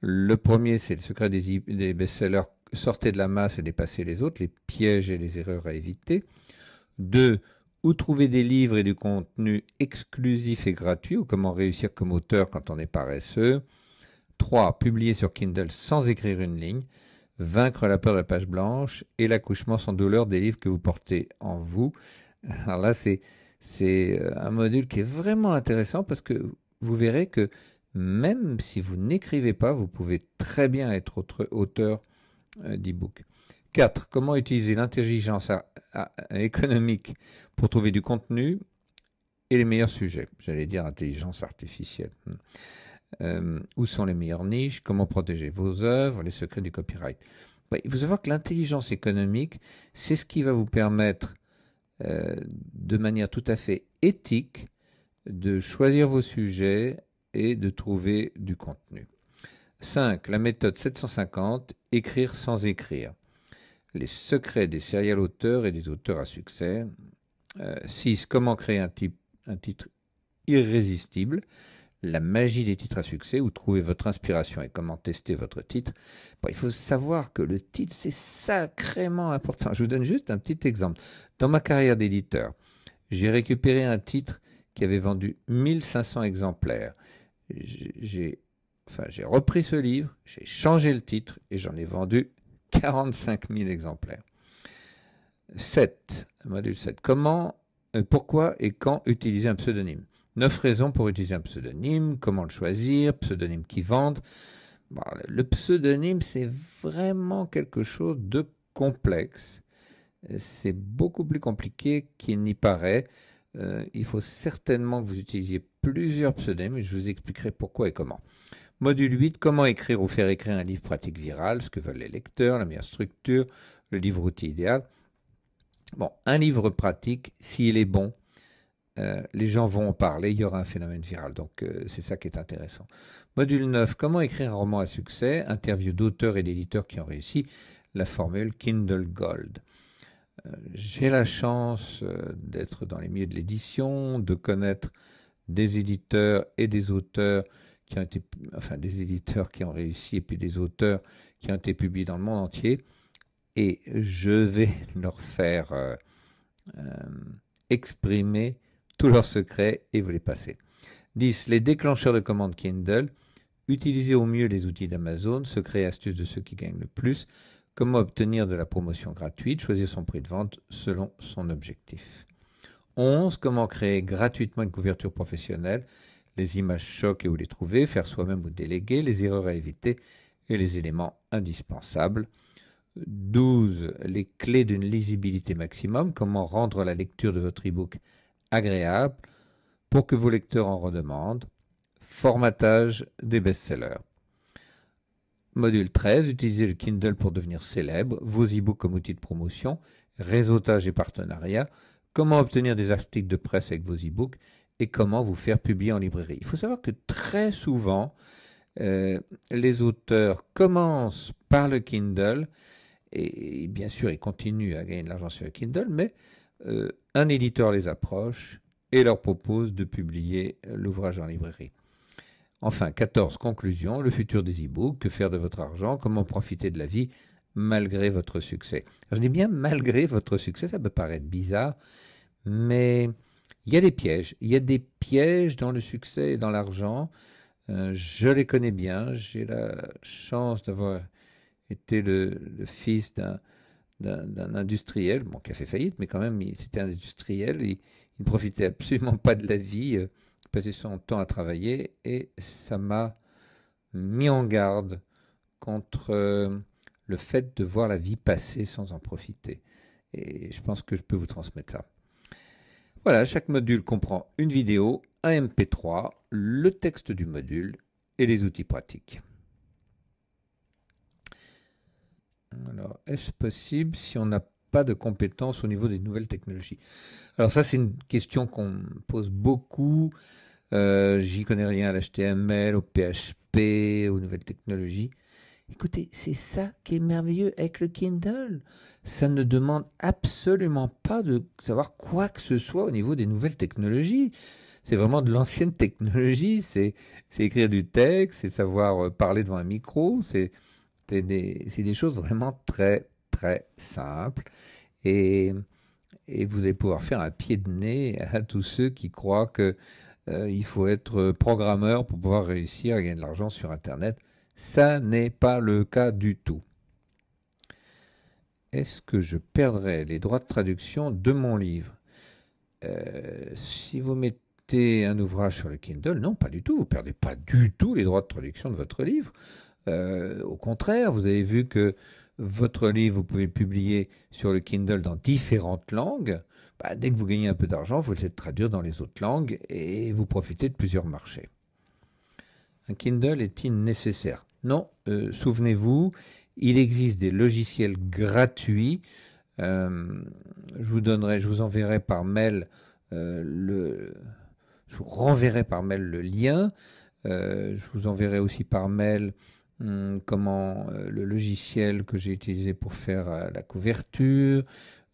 B: Le premier, c'est le secret des, best-sellers. Sortez de la masse et dépasser les autres, les pièges et les erreurs à éviter. Deux, où trouver des livres et du contenu exclusif et gratuit, ou comment réussir comme auteur quand on est paresseux. 3. Publier sur Kindle sans écrire une ligne. Vaincre la peur de la page blanche et l'accouchement sans douleur des livres que vous portez en vous. Alors là, c'est, c'est euh, un module qui est vraiment intéressant parce que vous verrez que même si vous n'écrivez pas, vous pouvez très bien être autre, auteur euh, d'e-book. 4. Comment utiliser l'intelligence économique pour trouver du contenu et les meilleurs sujets. J'allais dire intelligence artificielle. Hmm. Euh, où sont les meilleures niches, comment protéger vos œuvres, les secrets du copyright. Vous bah, il faut savoir que l'intelligence économique, c'est ce qui va vous permettre euh, de manière tout à fait éthique de choisir vos sujets et de trouver du contenu. 5. La méthode 750, écrire sans écrire. Les secrets des serial auteurs et des auteurs à succès. 6. Euh, comment créer un titre irrésistible la magie des titres à succès où trouver votre inspiration et comment tester votre titre. il faut savoir que le titre, c'est sacrément important. Je vous donne juste un petit exemple. Dans ma carrière d'éditeur, j'ai récupéré un titre qui avait vendu 1500 exemplaires. J'ai enfin, repris ce livre, j'ai changé le titre et j'en ai vendu 45 000 exemplaires. 7. Module 7. Comment, euh, pourquoi et quand utiliser un pseudonyme 9 raisons pour utiliser un pseudonyme, comment le choisir, pseudonyme qui vendent. le pseudonyme, c'est vraiment quelque chose de complexe. C'est beaucoup plus compliqué qu'il n'y paraît. Euh, il faut certainement que vous utilisiez plusieurs pseudonymes et je vous expliquerai pourquoi et comment. Module 8, comment écrire ou faire écrire un livre pratique viral, ce que veulent les lecteurs, la meilleure structure, le livre outil idéal. Bon, un livre pratique, s'il est bon, euh, les gens vont en parler, il y aura un phénomène viral. Donc euh, c'est ça qui est intéressant. Module 9, comment écrire un roman à succès Interview d'auteurs et d'éditeurs qui ont réussi. La formule Kindle Gold. Euh, j'ai la chance d'être dans les milieux de l'édition, de connaître des éditeurs et des auteurs qui ont été, enfin des éditeurs qui ont réussi et puis des auteurs qui ont été publiés dans le monde entier. Et je vais leur faire exprimer tous leurs secrets et vous les passez. 10. Les déclencheurs de commandes Kindle. Utilisez au mieux les outils d'Amazon, secrets et astuces de ceux qui gagnent le plus. Comment obtenir de la promotion gratuite, choisir son prix de vente selon son objectif. 11. Comment créer gratuitement une couverture professionnelle, les images chocs et où les trouver, faire soi-même ou déléguer, les erreurs à éviter et les éléments indispensables. 12. Les clés d'une lisibilité maximum, comment rendre la lecture de votre e-book agréable pour que vos lecteurs en redemandent. Formatage des best-sellers. Module 13, utiliser le Kindle pour devenir célèbre, vos e-books comme outil de promotion, réseautage et partenariat, comment obtenir des articles de presse avec vos e-books et comment vous faire publier en librairie. Il faut savoir que très souvent, euh, les auteurs commencent par le Kindle et, et bien sûr, ils continuent à gagner de l'argent sur le Kindle, mais euh, un éditeur les approche et leur propose de publier l'ouvrage en librairie. Enfin, 14 conclusions, le futur des e-books, que faire de votre argent, comment profiter de la vie malgré votre succès. je dis bien malgré votre succès, ça peut paraître bizarre, mais il y a des pièges. Il y a des pièges dans le succès et dans l'argent. Euh, je les connais bien. J'ai la chance d'avoir été le fils d'un d'un industriel, bon, qui a fait faillite, mais quand même, c'était un industriel, il, il, ne profitait absolument pas de la vie, euh, il passait son temps à travailler, et ça m'a mis en garde contre euh, le fait de voir la vie passer sans en profiter. Et je pense que je peux vous transmettre ça. Voilà, chaque module comprend une vidéo, un MP3, le texte du module et les outils pratiques. Alors, est-ce possible si on n'a pas de compétences au niveau des nouvelles technologies Alors ça, c'est une question qu'on pose beaucoup. Euh, j'y connais rien à l'HTML, au PHP, aux nouvelles technologies. Écoutez, c'est ça qui est merveilleux avec le Kindle. Ça ne demande absolument pas de savoir quoi que ce soit au niveau des nouvelles technologies. C'est vraiment de l'ancienne technologie. C'est écrire du texte, c'est savoir euh, parler devant un micro, c'est c'est des, choses vraiment très, très simples. Et, vous allez pouvoir faire un pied de nez à tous ceux qui croient que euh, il faut être programmeur pour pouvoir réussir à gagner de l'argent sur Internet. Ça n'est pas le cas du tout. Est-ce que je perdrai les droits de traduction de mon livre euh, Si vous mettez un ouvrage sur le Kindle, non, pas du tout. Vous ne perdez pas du tout les droits de traduction de votre livre. Euh, au contraire, vous avez vu que votre livre, vous pouvez le publier sur le Kindle dans différentes langues. Bah, dès que vous gagnez un peu d'argent, vous le traduire dans les autres langues et vous profitez de plusieurs marchés. Un Kindle est-il nécessaire Non, euh, souvenez-vous, il existe des logiciels gratuits. Euh, je vous donnerai, je vous enverrai par mail je vous renverrai par mail le lien. je vous enverrai aussi par mail Hum, comment euh, le logiciel que j'ai utilisé pour faire euh, la couverture.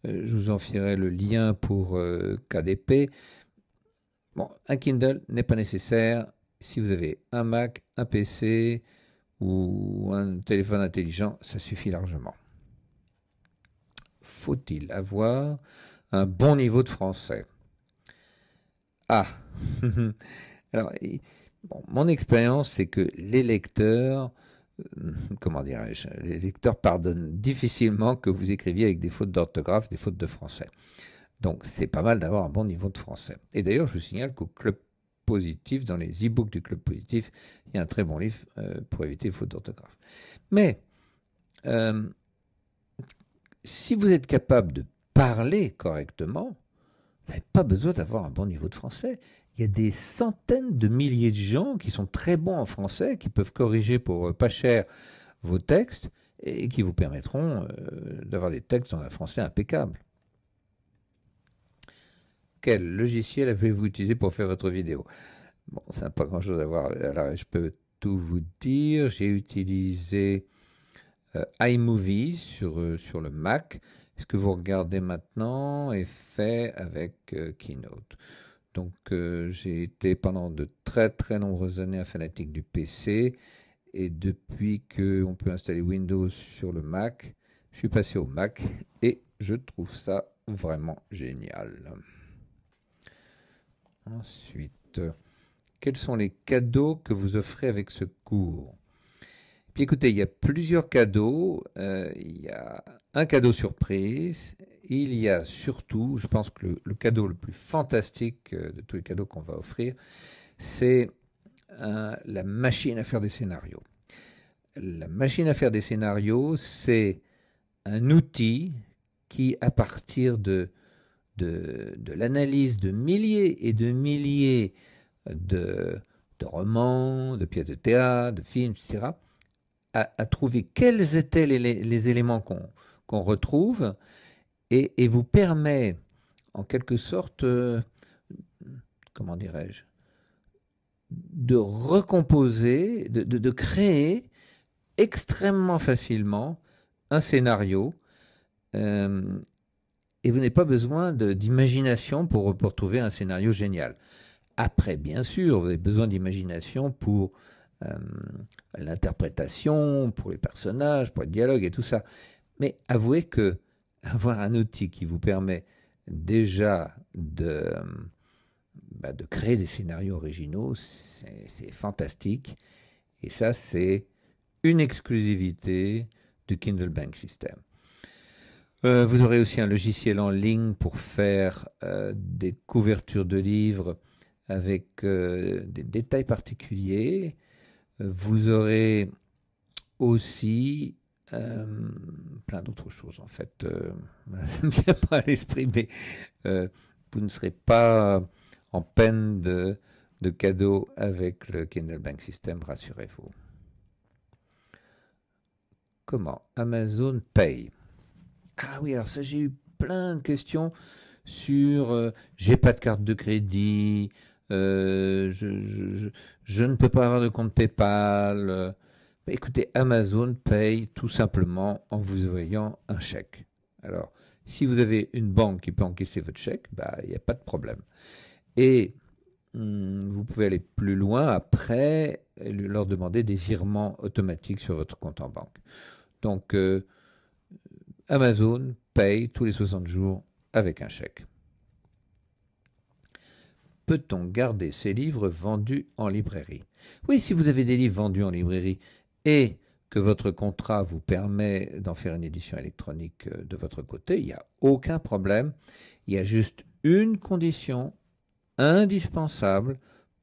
B: Euh, je vous en ferai le lien pour KDP. Bon, un Kindle n'est pas nécessaire. Si vous avez un Mac, un PC ou un téléphone intelligent, ça suffit largement. Faut-il avoir un bon niveau de français Ah mon expérience, c'est que les lecteurs euh, comment dirais-je, les lecteurs pardonnent difficilement que vous écriviez avec des fautes d'orthographe, des fautes de français. Donc c'est pas mal d'avoir un bon niveau de français. Et d'ailleurs, je vous signale qu'au Club Positif, dans les e-books du Club Positif, il y a un très bon livre euh, pour éviter les fautes d'orthographe. Mais euh, si vous êtes capable de parler correctement, vous n'avez pas besoin d'avoir un bon niveau de français il y a des centaines de milliers de gens qui sont très bons en français, qui peuvent corriger pour euh, pas cher vos textes et qui vous permettront euh, d'avoir des textes en français impeccable. Quel logiciel avez-vous utilisé pour faire votre vidéo Bon, c'est pas grand-chose à voir. Alors, je peux tout vous dire. J'ai utilisé euh, iMovie sur, sur le Mac. Ce que vous regardez maintenant est fait avec Keynote. Donc euh, j'ai été pendant de très très nombreuses années un fanatique du PC et depuis que on peut installer Windows sur le Mac, je suis passé au Mac et je trouve ça vraiment génial. Ensuite, quels sont les cadeaux que vous offrez avec ce cours Puis écoutez, il y a plusieurs cadeaux. Euh, il y a un cadeau surprise, il y a surtout, je pense que le, cadeau le plus fantastique euh, de tous les cadeaux qu'on va offrir, c'est euh, la machine à faire des scénarios. La machine à faire des scénarios, c'est un outil qui, à partir de, l'analyse de milliers et de milliers de, romans, de pièces de théâtre, de films, etc., a, trouvé quels étaient les, éléments qu'on retrouve et, vous permet, en quelque sorte, euh, comment dirais-je, de recomposer, de, créer extrêmement facilement un scénario. Euh, et vous n'avez pas besoin d'imagination pour, pour trouver un scénario génial. Après, bien sûr, vous avez besoin d'imagination pour euh, l'interprétation, pour les personnages, pour le dialogue et tout ça. Mais avouez que avoir un outil qui vous permet déjà de, bah, créer des scénarios originaux, c'est fantastique. Et ça, c'est une exclusivité du Kindle Bank System. Euh, vous aurez aussi un logiciel en ligne pour faire euh, des couvertures de livres avec euh, des détails particuliers. Vous aurez aussi euh, plein d'autres choses en fait. ça me vient pas à l'esprit, mais euh, vous ne serez pas en peine de, de cadeaux avec le Kindle Bank System, rassurez-vous. Comment Amazon paye Ah oui, alors ça j'ai eu plein de questions sur euh, j'ai pas de carte de crédit, je, ne peux pas avoir de compte PayPal. Écoutez, Amazon paye tout simplement en vous envoyant un chèque. Alors, si vous avez une banque qui peut encaisser votre chèque, bah, il n'y a pas de problème. Et hum, vous pouvez aller plus loin après, leur demander des virements automatiques sur votre compte en banque. Donc, euh, Amazon paye tous les 60 jours avec un chèque. Peut-on garder ses livres vendus en librairie Oui, si vous avez des livres vendus en librairie, et que votre contrat vous permet d'en faire une édition électronique euh, de votre côté, il n'y a aucun problème. Il y a juste une condition indispensable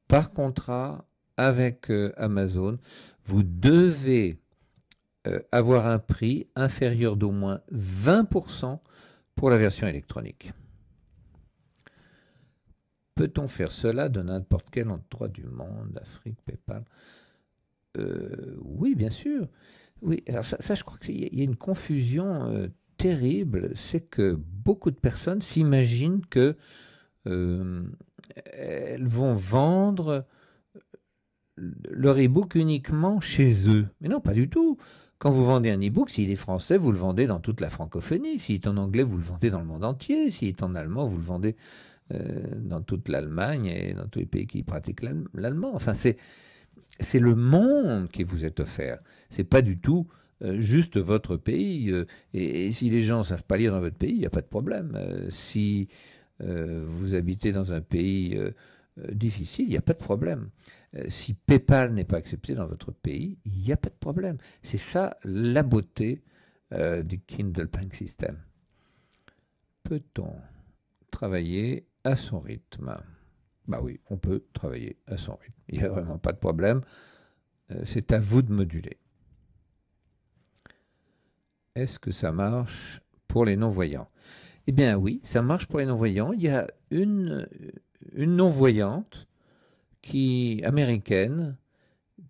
B: par contrat avec euh, Amazon. Vous devez euh, avoir un prix inférieur d'au moins 20% pour la version électronique. Peut-on faire cela de n'importe quel endroit du monde, Afrique, PayPal euh, oui, bien sûr. Oui, alors ça, je crois qu'il y a une confusion euh, terrible, c'est que beaucoup de personnes s'imaginent que euh, elles vont vendre leur e-book uniquement chez eux. Mais non, pas du tout. Quand vous vendez un e-book, s'il est français, vous le vendez dans toute la francophonie. S'il est en anglais, vous le vendez dans le monde entier. S'il est en allemand, vous le vendez dans toute l'Allemagne et dans tous les pays qui pratiquent l'allemand. Enfin, c'est c'est le monde qui vous est offert. C'est pas du tout euh, juste votre pays. Euh, et, si les gens ne savent pas lire dans votre pays, il n'y a pas de problème. Euh, si vous habitez dans un pays difficile, il n'y a pas de problème. si PayPal n'est pas accepté dans votre pays, il n'y a pas de problème. C'est ça la beauté du Kindle Bank System. Peut-on travailler à son rythme bah oui, on peut travailler à son rythme. Il n'y a vraiment pas de problème. Euh, c'est à vous de moduler. Est-ce que ça marche pour les non-voyants Eh bien oui, ça marche pour les non-voyants. Il y a une, non-voyante qui américaine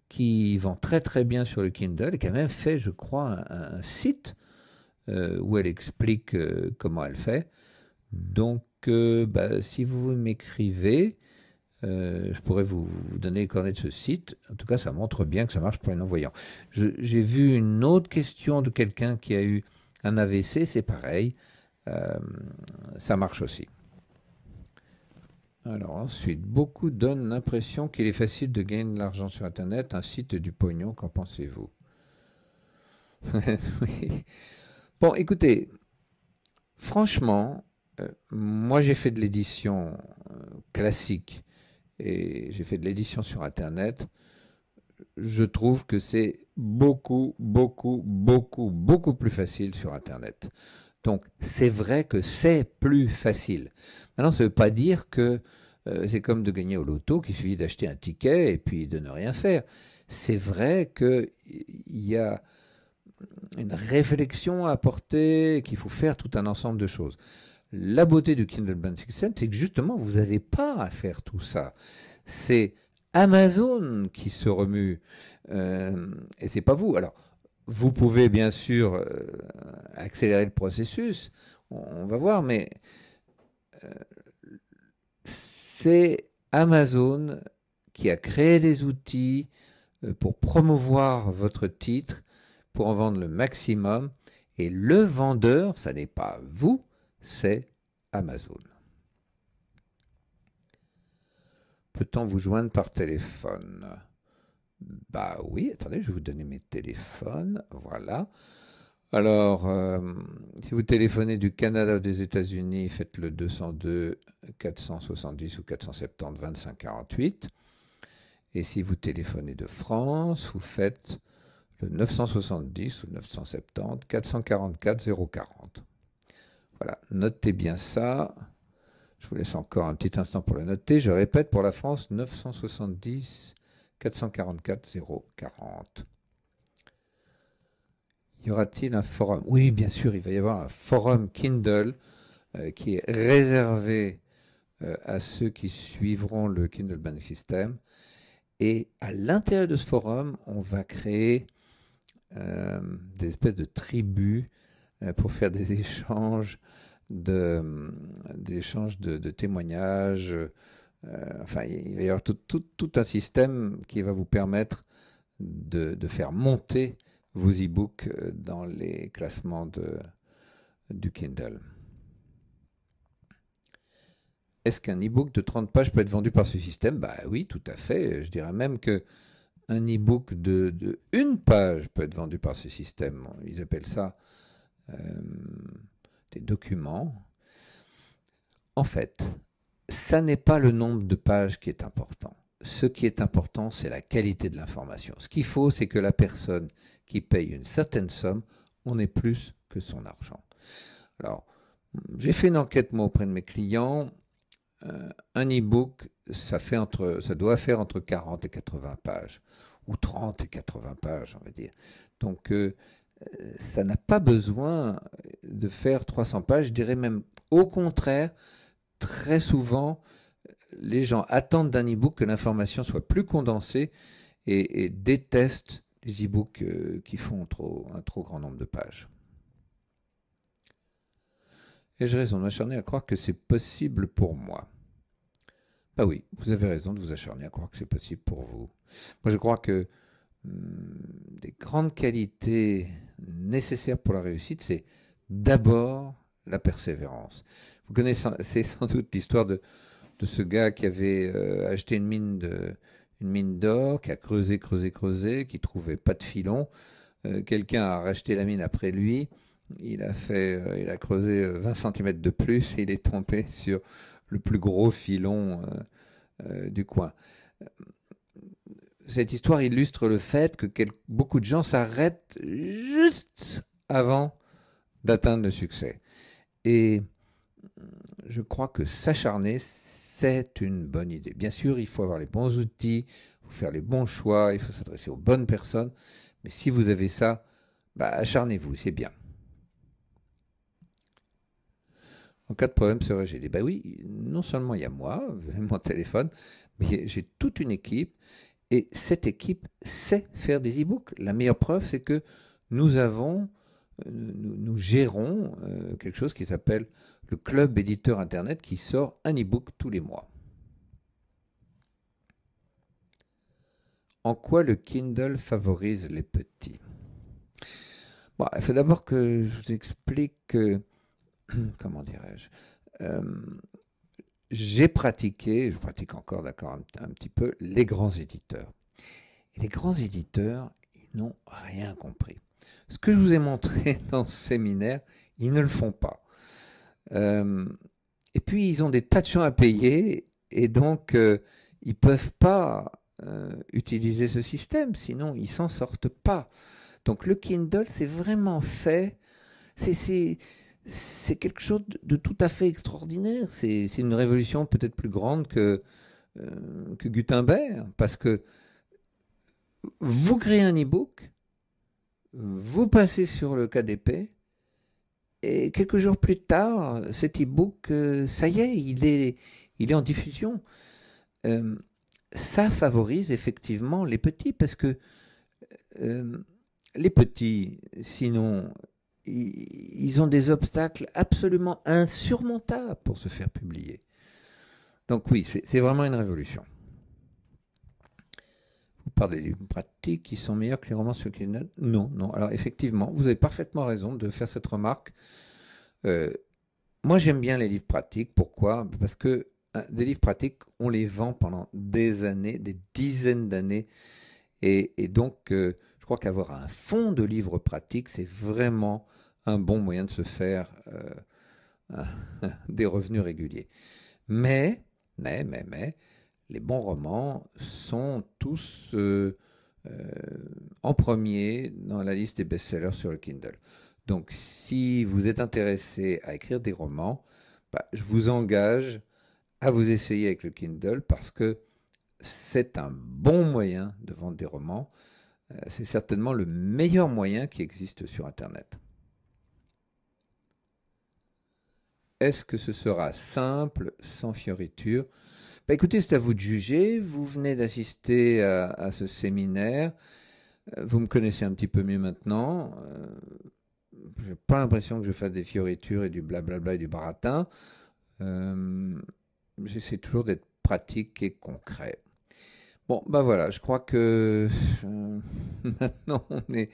B: qui vend très très bien sur le Kindle et qui a même fait, je crois, un, site euh, où elle explique euh, comment elle fait. Donc, bah, si vous m'écrivez, euh, je pourrais vous, donner les coordonnées de ce site. En tout cas, ça montre bien que ça marche pour les non-voyants. J'ai vu une autre question de quelqu'un qui a eu un AVC, c'est pareil. Euh, ça marche aussi. Alors ensuite, beaucoup donnent l'impression qu'il est facile de gagner de l'argent sur Internet, un site du pognon, qu'en pensez-vous Bon, écoutez, franchement, euh, moi j'ai fait de l'édition classique et j'ai fait de l'édition sur Internet, je trouve que c'est beaucoup, beaucoup, beaucoup, beaucoup plus facile sur Internet. Donc c'est vrai que c'est plus facile. Maintenant, ça ne veut pas dire que euh, c'est comme de gagner au loto, qu'il suffit d'acheter un ticket et puis de ne rien faire. C'est vrai qu'il y a une réflexion à apporter, qu'il faut faire tout un ensemble de choses la beauté du Kindle band System, c'est que justement, vous n'avez pas à faire tout ça. C'est Amazon qui se remue, euh, et c'est pas vous. Alors, vous pouvez bien sûr euh, accélérer le processus, on, va voir, mais euh, c'est Amazon qui a créé des outils euh, pour promouvoir votre titre, pour en vendre le maximum, et le vendeur, ça n'est pas vous, c'est Amazon. Peut-on vous joindre par téléphone Bah oui, attendez, je vais vous donner mes téléphones. Voilà. Alors, euh, si vous téléphonez du Canada ou des États-Unis, faites le 202 470 ou 470 2548 Et si vous téléphonez de France, vous faites le 970 ou 970 444 040. Voilà, notez bien ça. Je vous laisse encore un petit instant pour le noter. Je répète, pour la France, 970 444 040. Y aura-t-il un forum Oui, bien sûr, il va y avoir un forum Kindle euh, qui est réservé euh, à ceux qui suivront le Kindle Bank System. Et à l'intérieur de ce forum, on va créer euh, des espèces de tribus euh, pour faire des échanges de, euh, des échanges de, témoignages. Euh, enfin, il va y avoir tout, un système qui va vous permettre de, faire monter vos e-books dans les classements de, du Kindle. Est-ce qu'un e-book de 30 pages peut être vendu par ce système Bah oui, tout à fait. Je dirais même que un e-book de, de, une page peut être vendu par ce système. Ils appellent ça euh, des documents, en fait, ça n'est pas le nombre de pages qui est important. Ce qui est important, c'est la qualité de l'information. Ce qu'il faut, c'est que la personne qui paye une certaine somme, on ait plus que son argent. Alors, j'ai fait une enquête auprès de mes clients. Euh, un e-book, ça, fait entre, ça doit faire entre 40 et 80 pages, ou 30 et 80 pages, on va dire. Donc, euh, ça n'a pas besoin de faire 300 pages. Je dirais même au contraire, très souvent, les gens attendent d'un e-book que l'information soit plus condensée et, détestent les e-books euh, qui font trop, un trop grand nombre de pages. Et j'ai raison de m'acharner à croire que c'est possible pour moi. Bah oui, vous avez raison de vous acharner à croire que c'est possible pour vous. Moi, je crois que des grandes qualités nécessaires pour la réussite, c'est d'abord la persévérance. Vous connaissez sans doute l'histoire de, ce gars qui avait euh, acheté une mine d'or, qui a creusé, creusé, creusé, qui trouvait pas de filon. Euh, quelqu'un a racheté la mine après lui. Il a fait, euh, il a creusé 20 cm de plus et il est tombé sur le plus gros filon du coin cette histoire illustre le fait que beaucoup de gens s'arrêtent juste avant d'atteindre le succès. Et je crois que s'acharner, c'est une bonne idée. Bien sûr, il faut avoir les bons outils, il faut faire les bons choix, il faut s'adresser aux bonnes personnes. Mais si vous avez ça, bah, acharnez-vous, c'est bien. En cas de problème, j'ai dit, Ben oui, non seulement il y a moi, mon téléphone, mais j'ai toute une équipe et cette équipe sait faire des e-books. La meilleure preuve, c'est que nous avons, euh, nous, gérons euh, quelque chose qui s'appelle le club éditeur internet qui sort un e-book tous les mois. En quoi le Kindle favorise les petits Il faut d'abord que je vous explique, comment dirais-je, euh, j'ai pratiqué, je pratique encore d'accord un, petit peu, les grands éditeurs. Et les grands éditeurs, ils n'ont rien compris. Ce que je vous ai montré dans ce séminaire, ils ne le font pas. Euh, et puis, ils ont des tas de gens à payer, et donc, euh, ils ne peuvent pas euh, utiliser ce système, sinon, ils s'en sortent pas. Donc, le Kindle, c'est vraiment fait. C'est c'est quelque chose de tout à fait extraordinaire. C'est une révolution peut-être plus grande que, euh, que Gutenberg, parce que vous créez un e-book, vous passez sur le KDP, et quelques jours plus tard, cet e-book, euh, ça y est, il est, il est en diffusion. Euh, ça favorise effectivement les petits, parce que les petits, sinon ils ont des obstacles absolument insurmontables pour se faire publier. Donc oui, c'est vraiment une révolution. Vous parlez des pratiques qui sont meilleurs que les romans sur Kindle Non, non. Alors effectivement, vous avez parfaitement raison de faire cette remarque. Euh, moi, j'aime bien les livres pratiques. Pourquoi Parce que hein, des livres pratiques, on les vend pendant des années, des dizaines d'années. Et, donc, euh, je crois qu'avoir un fonds de livres pratiques, c'est vraiment un bon moyen de se faire euh, des revenus réguliers. Mais, mais, mais, mais, les bons romans sont tous euh, euh, en premier dans la liste des best-sellers sur le Kindle. Donc, si vous êtes intéressé à écrire des romans, bah, je vous engage à vous essayer avec le Kindle parce que c'est un bon moyen de vendre des romans. C'est certainement le meilleur moyen qui existe sur Internet. Est-ce que ce sera simple, sans fioritures bah, Écoutez, c'est à vous de juger. Vous venez d'assister euh, à, ce séminaire. Euh, vous me connaissez un petit peu mieux maintenant. Euh, je n'ai pas l'impression que je fasse des fioritures et du blablabla et du baratin. J'essaie toujours d'être pratique et concret. Bon, ben voilà, je crois que maintenant on est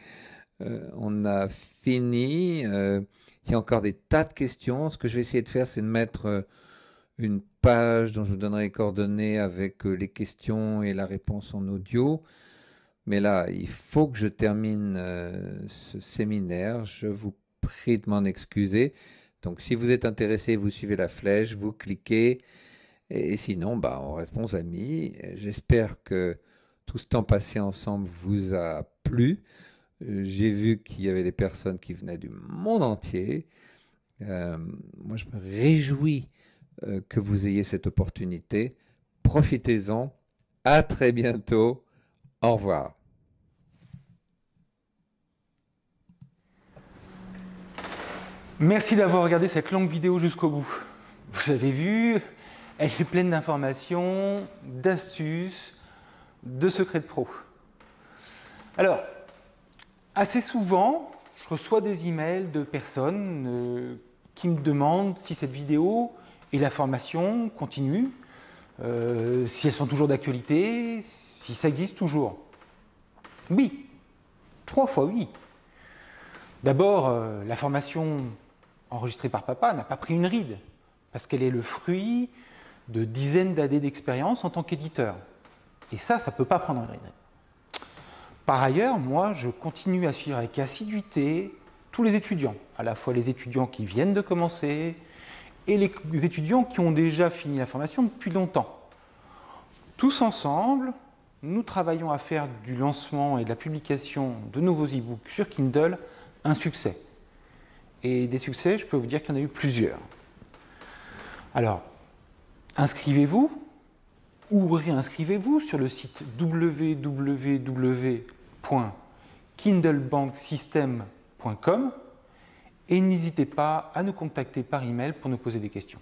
B: euh, on a fini. Euh, il y a encore des tas de questions. Ce que je vais essayer de faire, c'est de mettre euh, une page dont je vous donnerai les coordonnées avec les questions et la réponse en audio. Mais là, il faut que je termine ce séminaire. Je vous prie de m'en excuser. Donc, si vous êtes intéressé, vous suivez la flèche, vous cliquez. Et, sinon, bah, on reste amis. J'espère que tout ce temps passé ensemble vous a plu. Euh, j'ai vu qu'il y avait des personnes qui venaient du monde entier. Euh, moi, je me réjouis euh, que vous ayez cette opportunité. Profitez-en. À très bientôt. Au revoir.
A: Merci d'avoir regardé cette longue vidéo jusqu'au bout. Vous avez vu, elle est pleine d'informations, d'astuces, de secrets de pro. Alors, Assez souvent, je reçois des emails de personnes euh, qui me demandent si cette vidéo et la formation continuent, euh, si elles sont toujours d'actualité, si ça existe toujours. Oui, trois fois oui. D'abord, euh, la formation enregistrée par papa n'a pas pris une ride, parce qu'elle est le fruit de dizaines d'années d'expérience en tant qu'éditeur. Et ça, ça ne peut pas prendre une ride. Par ailleurs, moi, je continue à suivre avec assiduité tous les étudiants, à la fois les étudiants qui viennent de commencer et les étudiants qui ont déjà fini la formation depuis longtemps. Tous ensemble, nous travaillons à faire du lancement et de la publication de nouveaux e-books sur Kindle un succès. Et des succès, je peux vous dire qu'il y en a eu plusieurs. Alors, inscrivez-vous, ou réinscrivez-vous sur le site www.kindlebanksystem.com et n'hésitez pas à nous contacter par email pour nous poser des questions.